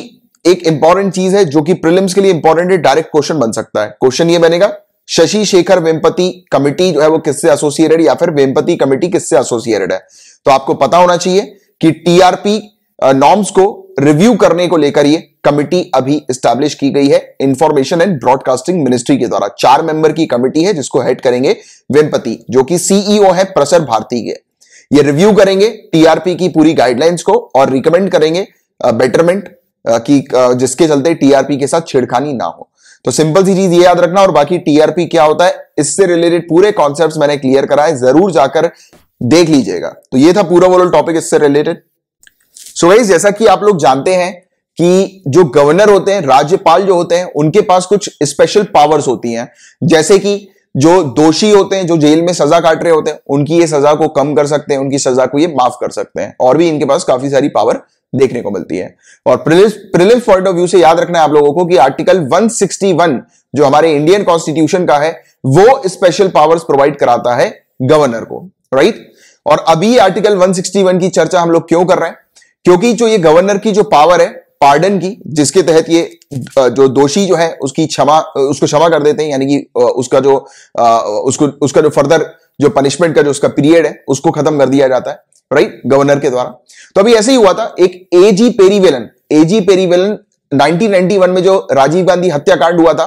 एक इंपॉर्टेंट चीज है जो कि प्रिलिम्स के लिए इंपॉर्टेंट है डायरेक्ट क्वेश्चन बन सकता है क्वेश्चन ये बनेगा शशि शेखर वेम्पति कमिटी जो है वो किससे एसोसिएटेड या फिर वेम्पति कमिटी किससे एसोसिएटेड है तो आपको पता होना चाहिए कि टीआरपी नॉर्म्स को रिव्यू करने को लेकर ये कमिटी अभी स्टैब्लिश की गई है इंफॉर्मेशन एंड ब्रॉडकास्टिंग मिनिस्ट्री के द्वारा चार मेंबर की कमिटी है जिसको हेड करेंगे वेमपति जो कि सीईओ e है प्रसर भारती के ये रिव्यू करेंगे टीआरपी की पूरी गाइडलाइंस को और रिकमेंड करेंगे बेटरमेंट की जिसके चलते टीआरपी के साथ छेड़खानी ना हो तो सिंपल सी चीज ये याद रखना और बाकी टीआरपी क्या होता है इससे रिलेटेड पूरे कॉन्सेप्ट मैंने क्लियर कराए जरूर जाकर देख लीजिएगा तो ये था पूरा वो टॉपिक इससे रिलेटेड सो so जैसा कि आप लोग जानते हैं कि जो गवर्नर होते हैं राज्यपाल जो होते हैं उनके पास कुछ स्पेशल पावर्स होती हैं जैसे कि जो दोषी होते हैं जो जेल में सजा काट रहे होते हैं उनकी ये सजा को कम कर सकते हैं उनकी सजा को ये माफ कर सकते हैं और भी इनके पास काफी सारी पावर देखने को मिलती है और प्रिलिम पॉइंट ऑफ व्यू से याद रखना है आप लोगों को कि आर्टिकल 161 जो हमारे इंडियन कॉन्स्टिट्यूशन का है वो स्पेशल पावर्स प्रोवाइड कराता है गवर्नर को राइट और अभी आर्टिकल 161 की चर्चा हम लोग क्यों कर रहे हैं क्योंकि जो ये गवर्नर की जो पावर है पार्डन की जिसके तहत ये जो दोषी जो है उसकी क्षमा उसको क्षमा कर देते हैं यानी कि उसका जो उसको उसका जो फर्दर जो पनिशमेंट का जो उसका पीरियड है उसको खत्म कर दिया जाता है राइट गवर्नर के द्वारा तो अभी ऐसे ही हुआ था एक एजी पेरीवेलन एजी पेरीवेलन 1991 में जो राजीव गांधी हत्याकांड हुआ था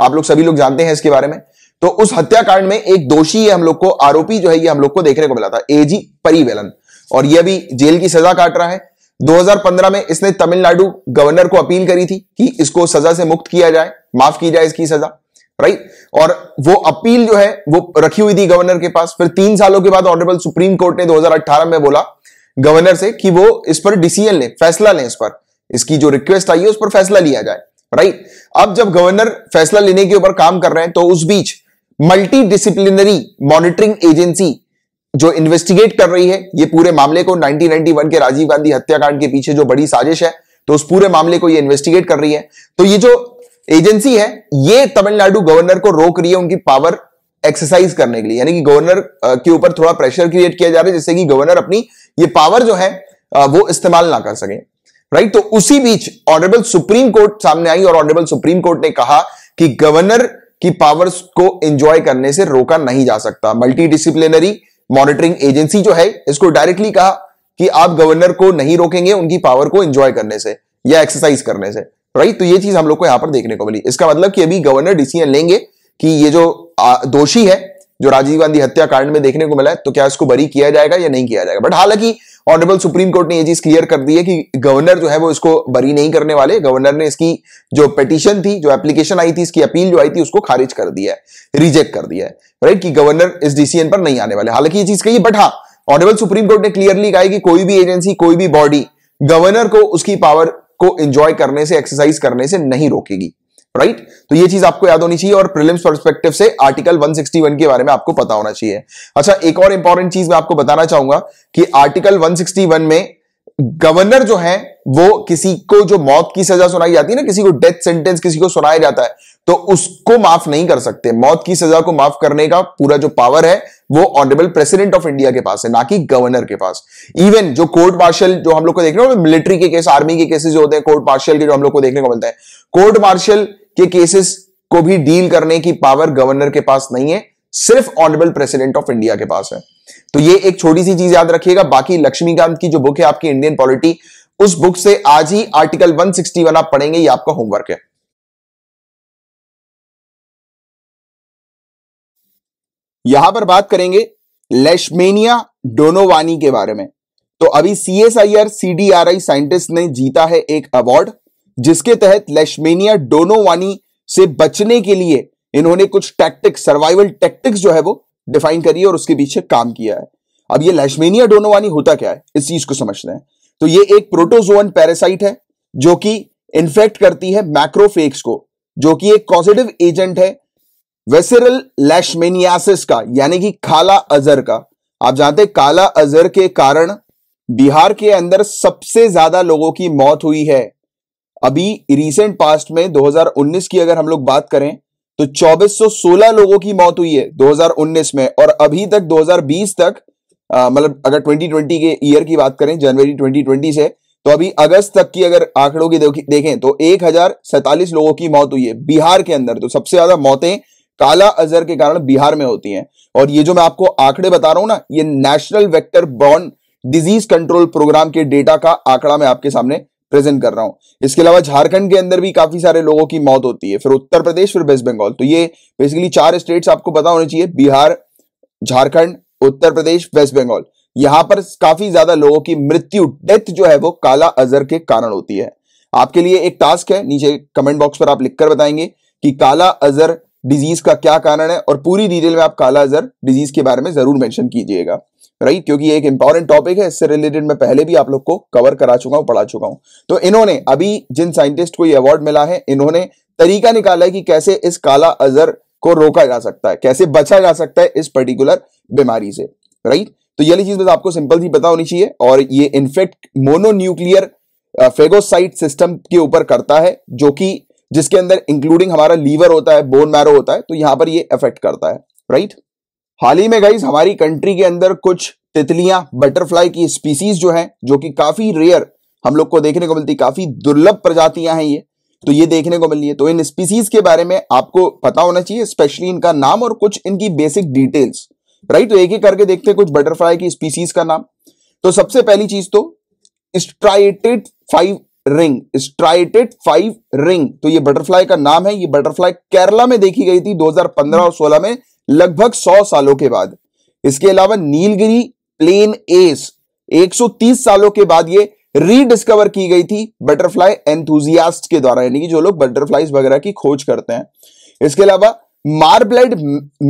आप लोग सभी लोग जानते हैं इसके बारे में तो उस हत्याकांड में एक दोषी हम लोग को आरोपी जो है ये हम लोग को देखने को मिला था एजी परिवेलन और यह भी जेल की सजा काट रहा है 2015 में इसने तमिलनाडु गवर्नर को अपील करी थी कि इसको सजा से मुक्त किया जाए माफ की जाए इसकी सजा राइट और वो अपील जो है वो रखी हुई थी गवर्नर के पास फिर तीन सालों के बाद ऑनरेबल सुप्रीम कोर्ट ने 2018 में बोला गवर्नर से कि वो इस पर डिसीजन ले फैसला लें इस पर इसकी जो रिक्वेस्ट आई है उस पर फैसला लिया जाए राइट अब जब गवर्नर फैसला लेने के ऊपर काम कर रहे हैं तो उस बीच मल्टी डिसिप्लिनरी मॉनिटरिंग एजेंसी जो इन्वेस्टिगेट कर रही है ये पूरे मामले को 1991 के राजीव गांधी हत्याकांड के पीछे जो बड़ी साजिश है तो उस पूरे मामले को ये इन्वेस्टिगेट कर रही है तो ये जो एजेंसी है ये तमिलनाडु गवर्नर को रोक रही है उनकी पावर एक्सरसाइज करने के लिए यानी कि गवर्नर के ऊपर थोड़ा प्रेशर क्रिएट किया जा रहा है जिससे कि गवर्नर अपनी ये पावर जो है वो इस्तेमाल ना कर सके राइट तो उसी बीच ऑनरेबल सुप्रीम कोर्ट सामने आई और ऑनरेबल सुप्रीम कोर्ट ने कहा कि गवर्नर की पावर्स को एंजॉय करने से रोका नहीं जा सकता मल्टी डिसिप्लिनरी मॉनिटरिंग एजेंसी जो है इसको डायरेक्टली कहा कि आप गवर्नर को नहीं रोकेंगे उनकी पावर को एंजॉय करने से या एक्सरसाइज करने से राइट तो ये चीज हम लोग को यहां पर देखने को मिली इसका मतलब कि अभी गवर्नर डिसीजन लेंगे कि ये जो दोषी है जो राजीव गांधी हत्याकांड में देखने को मिला है तो क्या इसको बरी किया जाएगा या नहीं किया जाएगा बट हालांकि ऑनरेबल सुप्रीम कोर्ट ने यह चीज क्लियर कर दी है कि गवर्नर जो है वो इसको बरी नहीं करने वाले गवर्नर ने इसकी जो पिटिशन थी जो एप्लीकेशन आई थी इसकी अपील जो आई थी उसको खारिज कर दिया है रिजेक्ट कर दिया है राइट कि गवर्नर इस डिसीजन पर नहीं आने वाले हालांकि ये चीज कही बट हाँ ऑनरेबल सुप्रीम कोर्ट ने क्लियरली कहा कि कोई भी एजेंसी कोई भी बॉडी गवर्नर को उसकी पावर को एंजॉय करने से एक्सरसाइज करने से नहीं रोकेगी राइट right? तो ये चीज आपको याद होनी चाहिए और प्रिलिम्स परस्पेक्टिव से आर्टिकल 161 के बारे में आपको पता होना चाहिए अच्छा एक और इंपॉर्टेंट चीज मैं आपको बताना चाहूंगा कि आर्टिकल 161 में गवर्नर जो है वो किसी को जो मौत की सजा सुनाई जाती है ना किसी को डेथ सेंटेंस किसी को सुनाया जाता है तो उसको माफ नहीं कर सकते मौत की सजा को माफ करने का पूरा जो पावर है वो ऑनरेबल प्रेसिडेंट ऑफ इंडिया के पास है ना कि गवर्नर के पास इवन जो कोर्ट मार्शल जो हम लोग को देखने रहे मिलिट्री के केस आर्मी के केसेस जो होते हैं कोर्ट मार्शल के जो हम लोग को देखने को मिलता है कोर्ट मार्शल के केसेस को भी डील करने की पावर गवर्नर के पास नहीं है सिर्फ ऑनरेबल प्रेसिडेंट ऑफ इंडिया के पास है तो ये एक छोटी सी चीज याद रखिएगा बाकी लक्ष्मीकांत की जो बुक है आपकी इंडियन पॉलिटी उस बुक से आज ही आर्टिकल 161 आप पढ़ेंगे ये आपका होमवर्क है यहां पर बात करेंगे लेशमेनिया डोनोवानी के बारे में तो अभी सीएसआईआर सीडीआरआई साइंटिस्ट ने जीता है एक अवार्ड जिसके तहत लेशमेनिया डोनोवानी से बचने के लिए इन्होंने कुछ टैक्टिक्स सर्वाइवल टैक्टिक्स जो है वो डिफाइन करी है और उसके पीछे काम किया है अब ये लेशमेनिया डोनोवानी होता क्या है इस चीज को समझते हैं तो ये एक प्रोटोजोअन पैरासाइट है जो कि इन्फेक्ट करती है मैक्रोफेक्स को जो कि एक पॉजिटिव एजेंट है वेसिरल लैशमेनियासिस का यानी कि काला अजर का आप जानते हैं काला अजर के कारण बिहार के अंदर सबसे ज्यादा लोगों की मौत हुई है अभी रिसेंट पास्ट में 2019 की अगर हम लोग बात करें तो 2416 लोगों की मौत हुई है 2019 में और अभी तक 2020 तक मतलब अगर 2020 के ईयर की बात करें जनवरी 2020 से तो अभी अगस्त तक की अगर आंकड़ों की देखें तो एक लोगों की मौत हुई है बिहार के अंदर तो सबसे ज्यादा मौतें काला अजर के कारण बिहार में होती हैं और ये जो मैं आपको आंकड़े बता रहा हूं ना ये national vector borne disease control programme के डेटा का आंकड़ा मैं आपके सामने प्रेजेंट कर रहा हूं इसके अलावा झारखंड के अंदर भी काफी सारे लोगों की मौत होती है फिर उत्तर प्रदेश फिर वेस्ट बंगाल तो ये बेसिकली चार स्टेट्स आपको पता होने चाहिए बिहार झारखंड उत्तर प्रदेश वेस्ट बंगाल यहां पर काफी ज्यादा लोगों की मृत्यु डेथ जो है वो काला अजर के कारण होती है आपके लिए एक टास्क है नीचे कमेंट बॉक्स पर आप लिखकर बताएंगे कि काला अजर डिजीज का क्या कारण है और पूरी डिटेल में आप काला अजर डिजीज के बारे में जरूर मेंशन कीजिएगा राइट क्योंकि एक इंपॉर्टेंट टॉपिक है इससे रिलेटेड मैं पहले भी आप लोग को कवर करा चुका हूं पढ़ा चुका हूं तो इन्होंने अभी जिन साइंटिस्ट को ये अवार्ड मिला है इन्होंने तरीका निकाला है कि कैसे इस काला अजर को रोका जा सकता है कैसे बचा जा सकता है इस पर्टिकुलर बीमारी से राइट तो ये चीज बस आपको सिंपल सी पता होनी चाहिए और ये इनफेक्ट मोनोन्यूक्लियर फेगोसाइट सिस्टम के ऊपर करता है जो कि जिसके अंदर इंक्लूडिंग हमारा लीवर होता है बोन मैरो होता है तो यहां पर ये अफेक्ट करता है राइट हाल ही में गाइज हमारी कंट्री के अंदर कुछ तितलियां बटरफ्लाई की स्पीसीज जो है जो कि काफी रेयर हम लोग को देखने को मिलती काफी दुर्लभ प्रजातियां हैं ये तो ये देखने को मिल रही है तो इन स्पीसीज के बारे में आपको पता होना चाहिए स्पेशली इनका नाम और कुछ इनकी बेसिक डिटेल्स राइट तो एक एक करके देखते हैं कुछ बटरफ्लाई की स्पीसीज का नाम तो सबसे पहली चीज तो striated five ring striated five ring तो ये बटरफ्लाई का नाम है ये बटरफ्लाई केरला में देखी गई थी 2015 और 16 में लगभग 100 सालों के बाद इसके अलावा नीलगिरी प्लेन एस 130 सालों के बाद ये रीडिस्कवर की गई थी बटरफ्लाई एंथुजियास्ट के द्वारा यानी कि जो लोग बटरफ्लाईज वगैरह की खोज करते हैं इसके अलावा marbled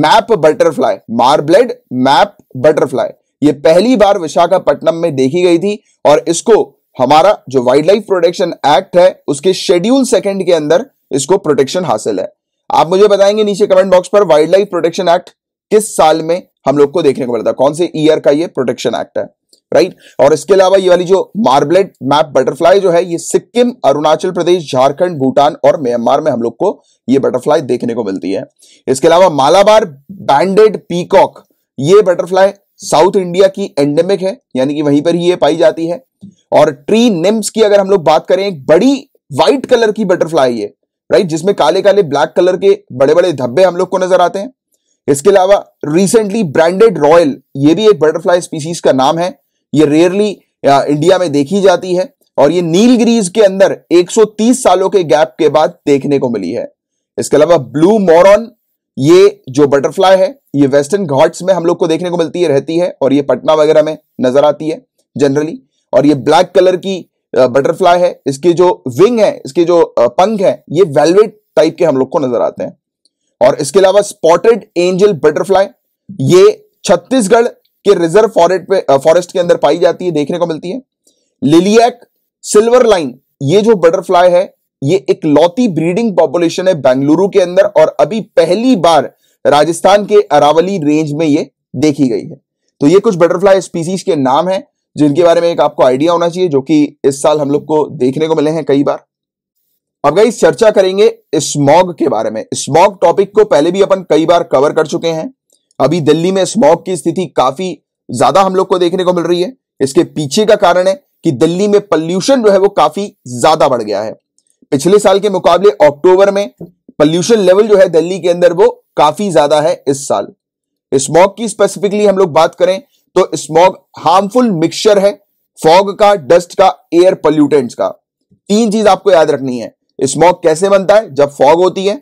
map butterfly marbled map butterfly ये पहली बार विशाखापट्टनम में देखी गई थी और इसको हमारा जो वाइल्ड लाइफ प्रोटेक्शन एक्ट है उसके शेड्यूल सेकंड के अंदर इसको प्रोटेक्शन हासिल है आप मुझे बताएंगे नीचे कमेंट बॉक्स पर वाइल्ड लाइफ प्रोटेक्शन एक्ट किस साल में हम लोग को देखने को मिलता है कौन से ईयर का ये प्रोटेक्शन एक्ट है राइट और इसके अलावा ये वाली जो मार्बलेट मैप बटरफ्लाई जो है ये सिक्किम अरुणाचल प्रदेश झारखंड भूटान और म्यांमार में हम लोग को ये बटरफ्लाई देखने को मिलती है इसके अलावा मालाबार बैंडेड पीकॉक ये बटरफ्लाई साउथ इंडिया की एंडेमिक है यानी कि वहीं पर ही ये पाई जाती है और ट्री निम्स की अगर हम लोग बात करें एक बड़ी व्हाइट कलर की बटरफ्लाई ये राइट जिसमें काले काले ब्लैक कलर के बड़े बड़े धब्बे हम लोग को नजर आते हैं इसके अलावा रिसेंटली ब्रांडेड रॉयल ये भी एक बटरफ्लाई स्पीसीज का नाम है ये रेयरली इंडिया में देखी जाती है और ये नीलगिरीज के अंदर 130 सालों के गैप के बाद देखने को मिली है इसके अलावा ब्लू मोरन ये जो बटरफ्लाई है ये वेस्टर्न घाट्स में हम लोग को देखने को मिलती है रहती है और ये पटना वगैरह में नजर आती है जनरली और ये ब्लैक कलर की बटरफ्लाई है इसके जो विंग है इसके जो पंख है ये वेलवेट टाइप के हम लोग को नजर आते हैं और इसके अलावा स्पॉटेड एंजल बटरफ्लाई ये छत्तीसगढ़ के रिजर्व फॉरेस्ट पे फॉरेस्ट के अंदर पाई जाती है देखने को मिलती है लिलियक सिल्वर लाइन ये जो बटरफ्लाई है ये एक लौती ब्रीडिंग पॉपुलेशन है बेंगलुरु के अंदर और अभी पहली बार राजस्थान के अरावली रेंज में ये देखी गई है तो ये कुछ बटरफ्लाई स्पीसीज के नाम है जिनके बारे में एक आपको आइडिया होना चाहिए जो कि इस साल हम लोग को देखने को मिले हैं कई बार अब गई चर्चा करेंगे स्मॉग के बारे में स्मॉग टॉपिक को पहले भी अपन कई बार कवर कर चुके हैं अभी दिल्ली में स्मॉग की स्थिति काफी ज्यादा हम लोग को देखने को मिल रही है इसके पीछे का कारण है कि दिल्ली में पॉल्यूशन जो है वो काफी ज्यादा बढ़ गया है पिछले साल के मुकाबले अक्टूबर में पॉल्यूशन लेवल जो है दिल्ली के अंदर वो काफी ज्यादा है इस साल स्मॉग की स्पेसिफिकली हम लोग बात करें तो स्मॉग हार्मफुल मिक्सचर है फॉग का डस्ट का एयर पॉल्यूटेंट्स का तीन चीज आपको याद रखनी है स्मॉग कैसे बनता है जब फॉग होती है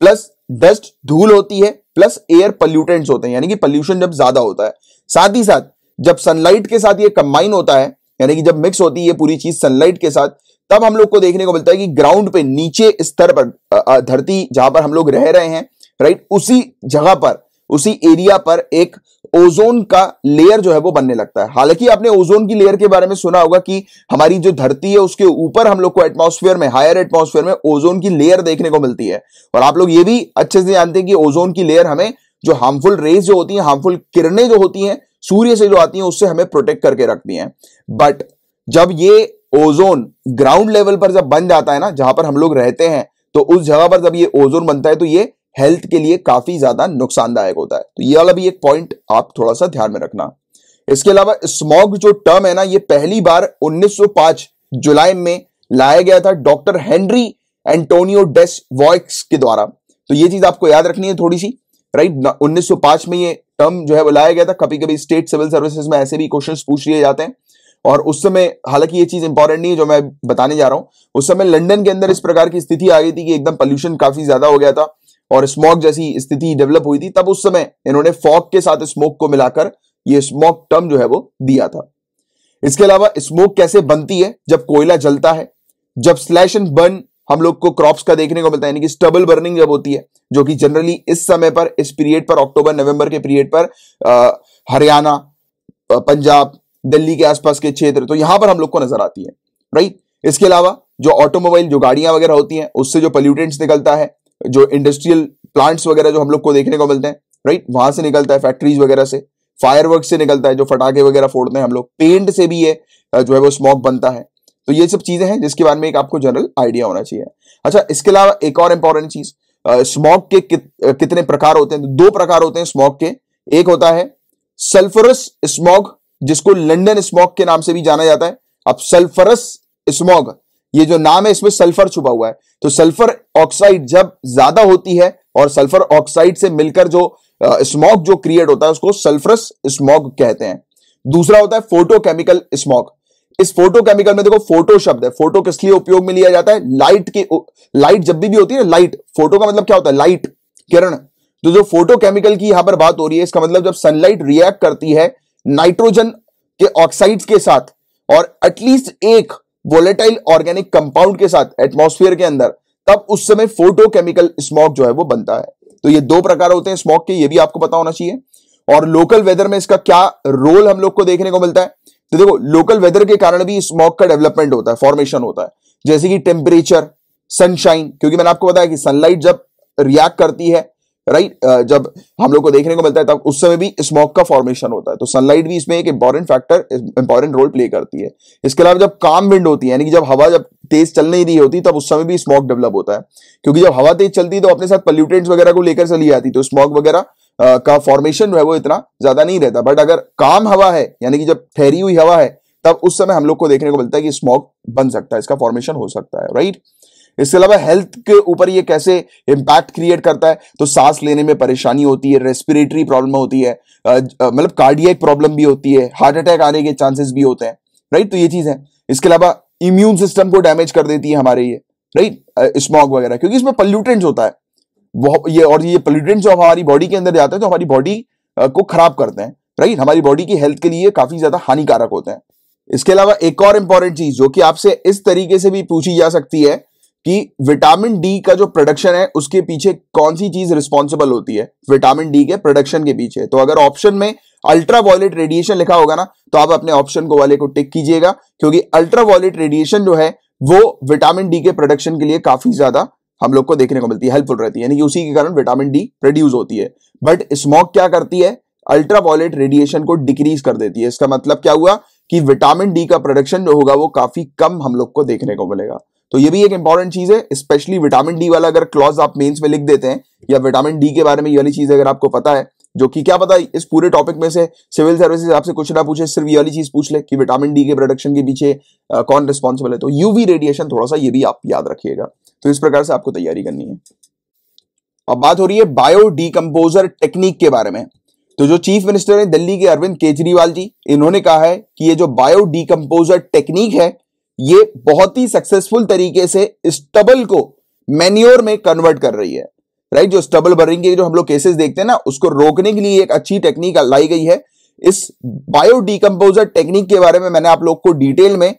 प्लस डस्ट धूल होती है प्लस एयर पॉल्यूटेंट्स होते हैं यानी कि पॉल्यूशन जब ज्यादा होता है साथ ही साथ जब सनलाइट के साथ ये कंबाइन होता है यानी कि जब मिक्स होती है ये पूरी चीज सनलाइट के साथ तब हम लोग को देखने को मिलता है कि ग्राउंड पे नीचे स्तर पर धरती जहां पर हम लोग रह रहे हैं राइट उसी जगह पर उसी एरिया पर एक ओजोन का लेयर जो है वो बनने लगता है हालांकि आपने ओजोन की लेयर के बारे में सुना होगा कि हमारी जो धरती है उसके ऊपर हम लोग को एटमोस्फेयर में हायर एटमोस्फेयर में ओजोन की लेयर देखने को मिलती है और आप लोग ये भी अच्छे से जानते हैं कि ओजोन की लेयर हमें जो हार्मफुल रेज जो होती है हार्मफुल किरणें जो होती हैं सूर्य से जो आती हैं उससे हमें प्रोटेक्ट करके रखती हैं बट जब ये ओजोन ग्राउंड लेवल पर जब बन जाता है ना जहां पर हम लोग रहते हैं तो उस जगह पर जब ये ओजोन बनता है तो ये हेल्थ के लिए काफ़ी ज़्यादा नुकसानदायक होता है तो ये वाला भी एक पॉइंट आप थोड़ा सा ध्यान में रखना इसके अलावा स्मॉग जो टर्म है ना ये पहली बार 1905 जुलाई में लाया गया था doctor Henry Antonio des Voeux के द्वारा तो ये चीज़ आपको याद रखनी है थोड़ी सी राइट 1905 में ये टर्म जो है वो लाया गया था कभी कभी स्टेट सिविल सर्विसेज में ऐसे भी क्वेश्चन पूछ लिए जाते हैं और उस समय हालांकि ये चीज इंपॉर्टेंट नहीं है जो मैं बताने जा रहा हूं उस समय लंदन के अंदर इस प्रकार की स्थिति आ गई थी कि एकदम पॉल्यूशन काफी ज्यादा हो गया था और स्मोक जैसी स्थिति डेवलप हुई थी तब उस समय इन्होंने फॉग के साथ स्मोक को मिलाकर ये स्मोक टर्म जो है वो दिया था इसके अलावा स्मोक कैसे बनती है जब कोयला जलता है जब स्लैश एंड बर्न हम लोग को क्रॉप्स का देखने को मिलता है यानी कि स्टबल बर्निंग जब होती है जो कि जनरली इस समय पर इस पीरियड पर अक्टूबर नवंबर के पीरियड पर हरियाणा पंजाब दिल्ली के आसपास के क्षेत्र तो यहां पर हम लोग को नजर आती है राइट इसके अलावा जो ऑटोमोबाइल जो गाड़ियां वगैरह होती हैं उससे जो पॉल्यूटेंट्स निकलता है जो इंडस्ट्रियल प्लांट्स वगैरह जो हम लोग को देखने को मिलते हैं राइट वहां से निकलता है फैक्ट्रीज वगैरह से फायरवर्क से निकलता है जो फटाखे वगैरह फोड़ते हैं हम लोग पेंट से भी ये जो है वो स्मोक बनता है तो ये सब चीजें हैं जिसके बारे में एक आपको जनरल आइडिया होना चाहिए अच्छा इसके अलावा एक और इंपॉर्टेंट चीज स्मोक के कित, कितने प्रकार होते हैं तो दो प्रकार होते हैं स्मोक के एक होता है सल्फरस स्मोक जिसको लंडन स्मोक के नाम से भी जाना जाता है अब सल्फरस स्मोक ये जो नाम है इसमें सल्फर छुपा हुआ है तो सल्फर ऑक्साइड जब ज्यादा होती है और सल्फर ऑक्साइड से मिलकर जो स्मॉग जो क्रिएट होता है उसको सल्फरस स्मॉग कहते हैं दूसरा होता है फोटोकेमिकल स्मॉग इस फोटोकेमिकल में देखो फोटो शब्द है फोटो किस लिए उपयोग में लिया जाता है लाइट के लाइट जब भी, भी होती है ना लाइट फोटो का मतलब क्या होता है लाइट किरण तो जो फोटोकेमिकल की यहां पर बात हो रही है इसका मतलब जब सनलाइट रिएक्ट करती है नाइट्रोजन के ऑक्साइड के साथ और एटलीस्ट एक वोलेटाइल ऑर्गेनिक कंपाउंड के साथ एटमोस्फियर के अंदर तब उस समय फोटोकेमिकल स्मोक जो है वो बनता है तो ये दो प्रकार होते हैं स्मोक के ये भी आपको पता होना चाहिए और लोकल वेदर में इसका क्या रोल हम लोग को देखने को मिलता है तो देखो लोकल वेदर के कारण भी स्मोक का डेवलपमेंट होता है फॉर्मेशन होता है जैसे कि टेम्परेचर सनशाइन क्योंकि मैंने आपको बताया कि सनलाइट जब रिएक्ट करती है राइट right? Uh, जब हम लोग को देखने को मिलता है तब उस समय भी स्मोक का फॉर्मेशन होता है तो सनलाइट भी इसमें एक important factor important role play करती है इसके अलावा जब काम विंड होती है यानी कि जब हवा जब तेज चल नहीं रही होती तब उस समय भी स्मोक डेवलप होता है क्योंकि जब हवा तेज चलती है तो अपने साथ पल्यूटेंट्स वगैरह को लेकर चली जाती तो स्मोक वगैरह uh, का फॉर्मेशन जो है वो इतना ज्यादा नहीं रहता बट अगर काम हवा है यानी कि जब ठहरी हुई हवा है तब उस समय हम लोग को देखने को मिलता है कि स्मोक बन सकता है इसका फॉर्मेशन हो सकता है राइट right? इसके अलावा हेल्थ के ऊपर ये कैसे इंपैक्ट क्रिएट करता है तो सांस लेने में परेशानी होती है रेस्पिरेटरी प्रॉब्लम होती है मतलब कार्डियक प्रॉब्लम भी होती है हार्ट अटैक आने के चांसेस भी होते हैं राइट तो ये चीज है इसके अलावा इम्यून सिस्टम को डैमेज कर देती है हमारे ये राइट स्मॉग वगैरह क्योंकि इसमें पल्यूटेंट होता है ये और ये पल्यूटेंट जो हमारी बॉडी के अंदर जाते हैं तो हमारी बॉडी को खराब करते हैं राइट हमारी बॉडी की हेल्थ के लिए काफी ज्यादा हानिकारक होते हैं इसके अलावा एक और इंपॉर्टेंट चीज जो कि आपसे इस तरीके से भी पूछी जा सकती है कि विटामिन डी का जो प्रोडक्शन है उसके पीछे कौन सी चीज रिस्पॉन्सिबल होती है विटामिन डी के प्रोडक्शन के पीछे तो अगर ऑप्शन में अल्ट्रा वॉयलेट रेडिएशन लिखा होगा ना तो आप अपने ऑप्शन को वाले को टिक कीजिएगा क्योंकि अल्ट्रा वॉयलेट रेडिएशन जो है वो विटामिन डी के प्रोडक्शन के लिए काफी ज्यादा हम लोग को देखने को मिलती है हेल्पफुल रहती है यानी कि उसी के कारण विटामिन डी प्रोड्यूस होती है बट स्मोक क्या करती है अल्ट्रा वॉयलेट रेडिएशन को डिक्रीज कर देती है इसका मतलब क्या हुआ कि विटामिन डी का प्रोडक्शन जो होगा वो काफी कम हम लोग को देखने को मिलेगा तो ये भी एक इंपॉर्टेंट चीज है स्पेशली विटामिन डी वाला अगर क्लॉज आप मेंस में लिख देते हैं या विटामिन डी के बारे में ये वाली चीज अगर आपको पता है जो कि क्या पता इस पूरे टॉपिक में से सिविल सर्विसेज आपसे कुछ ना पूछे सिर्फ ये वाली चीज पूछ ले कि विटामिन डी के प्रोडक्शन के पीछे आ, कौन रिस्पॉन्सिबल है तो यूवी रेडिएशन थोड़ा सा ये भी आप याद रखिएगा तो इस प्रकार से आपको तैयारी करनी है अब बात हो रही है बायो डीकम्पोजर टेक्निक के बारे में तो जो चीफ मिनिस्टर है दिल्ली के अरविंद केजरीवाल जी इन्होंने कहा है कि ये जो बायो डीकम्पोजर टेक्निक है ये बहुत ही सक्सेसफुल तरीके से स्टबल को मैन्योर में कन्वर्ट कर रही है राइट जो स्टबल बर्निंग के जो हम लोग केसेस देखते हैं ना उसको रोकने के लिए एक अच्छी टेक्निक लाई गई है इस बायो डिकम्पोजर टेक्निक के बारे में मैंने आप लोग को डिटेल में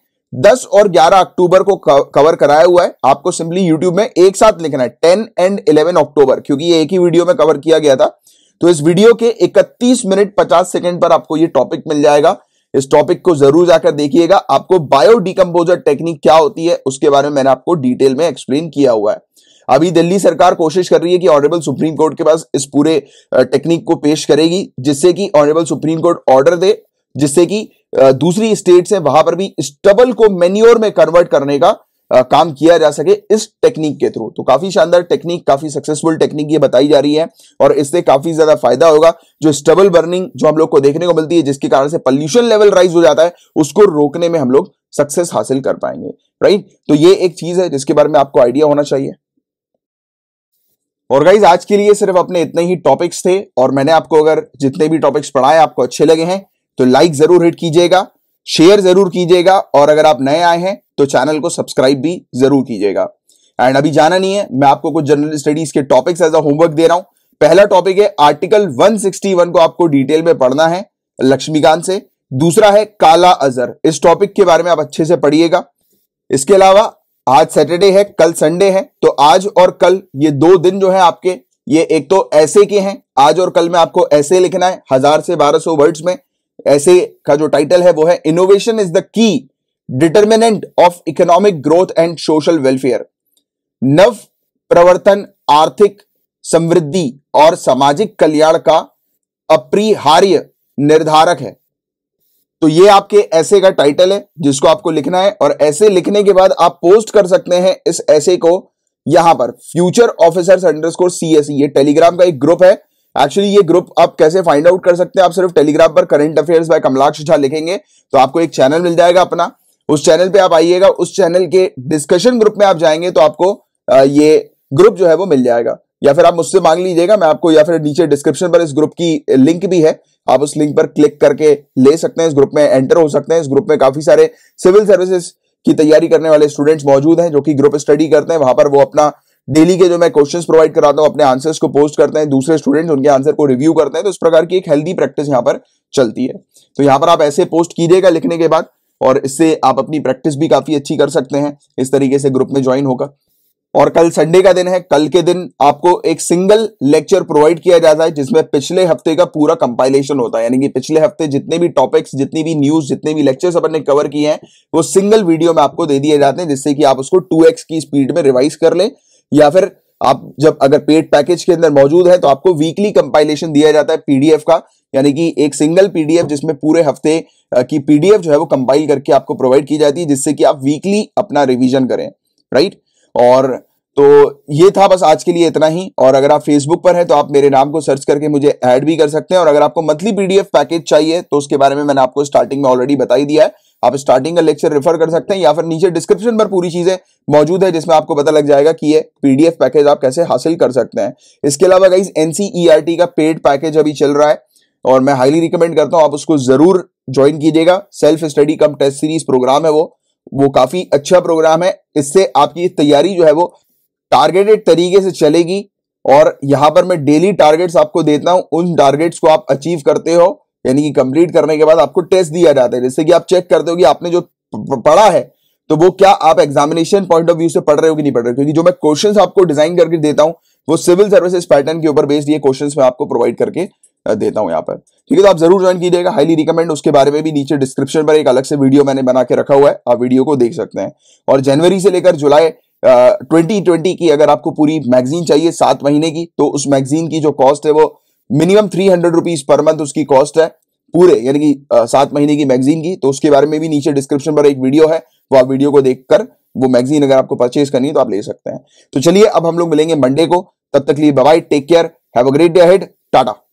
10 और 11 अक्टूबर को कवर कराया हुआ है आपको सिंपली यूट्यूब में एक साथ लिखना है 10 एंड 11 अक्टूबर क्योंकि ये एक ही वीडियो में कवर किया गया था तो इस वीडियो के 31 मिनट 50 सेकंड पर आपको ये टॉपिक मिल जाएगा इस टॉपिक को जरूर जाकर देखिएगा आपको बायो डिकम्पोजर टेक्निक क्या होती है उसके बारे में मैंने आपको डिटेल में एक्सप्लेन किया हुआ है अभी दिल्ली सरकार कोशिश कर रही है कि ऑनरेबल सुप्रीम कोर्ट के पास इस पूरे टेक्निक को पेश करेगी जिससे कि ऑनरेबल सुप्रीम कोर्ट ऑर्डर दे जिससे कि दूसरी स्टेट है वहां पर भी स्टबल को मेन्योर में कन्वर्ट करने का काम किया जा सके इस टेक्निक के थ्रू तो काफी शानदार टेक्निक काफी सक्सेसफुल टेक्निक ये बताई जा रही है और इससे काफी ज्यादा फायदा होगा जो स्टबल बर्निंग जो हम लोग को देखने को मिलती है जिसके कारण से पॉल्यूशन लेवल राइज हो जाता है उसको रोकने में हम लोग सक्सेस हासिल कर पाएंगे राइट तो ये एक चीज है जिसके बारे में आपको आइडिया होना चाहिए और गाइज आज के लिए सिर्फ अपने इतने ही टॉपिक्स थे और मैंने आपको अगर जितने भी टॉपिक्स पढ़ाए आपको अच्छे लगे हैं तो लाइक जरूर हिट कीजिएगा शेयर जरूर कीजिएगा और अगर आप नए आए हैं तो चैनल को सब्सक्राइब भी जरूर कीजिएगा एंड अभी जाना नहीं है मैं आपको कुछ जनरल स्टडीज के टॉपिक्स एज अ होमवर्क दे रहा हूं पहला टॉपिक है आर्टिकल 161 को आपको डिटेल में पढ़ना है लक्ष्मीकांत से दूसरा है काला अजर इस टॉपिक के बारे में आप अच्छे से पढ़िएगा इसके अलावा आज सैटरडे है कल संडे है तो आज और कल ये दो दिन जो है आपके ये एक तो ऐसे के हैं आज और कल में आपको ऐसे लिखना है हजार से बारह सौ वर्ड्स में ऐसे का जो टाइटल है वो है innovation is the key determinant of economic growth and social welfare नव प्रवर्तन आर्थिक समृद्धि और सामाजिक कल्याण का अपरिहार्य निर्धारक है तो ये आपके ऐसे का टाइटल है जिसको आपको लिखना है और ऐसे लिखने के बाद आप पोस्ट कर सकते हैं इस ऐसे को यहां पर फ्यूचर ऑफिसर्स अंडरस्कोर सीएसई ये टेलीग्राम का एक ग्रुप है एक्चुअली ये ग्रुप आप कैसे फाइंड आउट कर सकते हैं आप सिर्फ टेलीग्राम पर current affairs by Kamalaksh Jha लिखेंगे तो आपको एक चैनल मिल जाएगा अपना उस चैनल पे आप आइएगा उस चैनल के डिस्कशन ग्रुप में आप जाएंगे तो आपको ये ग्रुप जो है वो मिल जाएगा या फिर आप मुझसे मांग लीजिएगा मैं आपको या फिर नीचे डिस्क्रिप्शन पर इस ग्रुप की लिंक भी है आप उस लिंक पर क्लिक करके ले सकते हैं इस ग्रुप में एंटर हो सकते हैं इस ग्रुप में काफी सारे सिविल सर्विसेज की तैयारी करने वाले स्टूडेंट्स मौजूद हैं जो कि ग्रुप स्टडी करते हैं वहां पर वो अपना डेली के जो मैं क्वेश्चन प्रोवाइड कराता हूँ अपने आंसर्स को पोस्ट करते हैं दूसरे स्टूडेंट्स उनके आंसर को रिव्यू करते हैं तो इस प्रकार की एक हेल्दी प्रैक्टिस यहाँ पर चलती है तो यहाँ पर आप ऐसे पोस्ट कीजिएगा लिखने के बाद और इससे आप अपनी प्रैक्टिस भी काफी अच्छी कर सकते हैं इस तरीके से ग्रुप में ज्वाइन होकर और कल संडे का दिन है कल के दिन आपको एक सिंगल लेक्चर प्रोवाइड किया जाता है जिसमें पिछले हफ्ते का पूरा कंपाइलेशन होता है यानी कि पिछले हफ्ते जितने भी टॉपिक्स जितनी भी न्यूज जितने भी लेक्चर्स अपन ने कवर किए हैं वो सिंगल वीडियो में आपको दे दिए जाते हैं जिससे कि आप उसको टू की स्पीड में रिवाइज कर लें या फिर आप जब अगर पेड पैकेज के अंदर मौजूद है तो आपको वीकली कंपाइलेशन दिया जाता है पीडीएफ का यानी कि एक सिंगल पीडीएफ जिसमें पूरे हफ्ते की पीडीएफ जो है वो कंपाइल करके आपको प्रोवाइड की जाती है जिससे कि आप वीकली अपना रिवीजन करें राइट और तो ये था बस आज के लिए इतना ही और अगर आप फेसबुक पर हैं तो आप मेरे नाम को सर्च करके मुझे ऐड भी कर सकते हैं और अगर आपको मंथली पीडीएफ पैकेज चाहिए तो उसके बारे में मैंने आपको स्टार्टिंग में ऑलरेडी बताई दिया है आप स्टार्टिंग का लेक्चर रेफर कर सकते हैं या फिर नीचे डिस्क्रिप्शन पर पूरी चीजें मौजूद है जिसमें आपको पता लग जाएगा कि ये पीडीएफ पैकेज आप कैसे हासिल कर सकते हैं इसके अलावा गाइज एनसीईआरटी e का पेड पैकेज अभी चल रहा है और मैं हाईली रिकमेंड करता हूँ आप उसको जरूर ज्वाइन कीजिएगा self study cum test series program है वो वो काफी अच्छा प्रोग्राम है इससे आपकी तैयारी जो है वो टारगेटेड तरीके से चलेगी और यहां पर मैं डेली टारगेट्स आपको देता हूं उन टारगेट्स को आप अचीव करते हो यानी कि कंप्लीट करने के बाद आपको टेस्ट दिया जाता है जिससे कि आप चेक करते हो कि आपने जो पढ़ा है तो वो क्या आप एग्जामिनेशन पॉइंट ऑफ व्यू से पढ़ रहे हो कि नहीं पढ़ रहे हो क्योंकि जो मैं क्वेश्चन आपको डिजाइन करके देता हूँ वो सिविल सर्विसेज पैटर्न के ऊपर बेस्ड ये क्वेश्चन मैं आपको प्रोवाइड करके देता हूँ यहाँ पर ठीक है तो आप जरूर ज्वाइन कीजिएगा हाईली रिकमेंड उसके बारे में भी नीचे डिस्क्रिप्शन पर एक अलग से वीडियो मैंने बना के रखा हुआ है आप वीडियो को देख सकते हैं और जनवरी से लेकर जुलाई ट्वेंटी ट्वेंटी की अगर आपको पूरी मैगजीन चाहिए सात महीने की तो उस मैगजीन की जो कॉस्ट है वो minimum three hundred rupees per month उसकी कॉस्ट है पूरे यानी कि सात महीने की मैगजीन की तो उसके बारे में भी नीचे डिस्क्रिप्शन पर एक वीडियो है वो आप वीडियो को देखकर वो मैगजीन अगर आपको परचेज करनी है तो आप ले सकते हैं तो चलिए अब हम लोग मिलेंगे मंडे को तब तक लिए bye take care have a great day हेड टाटा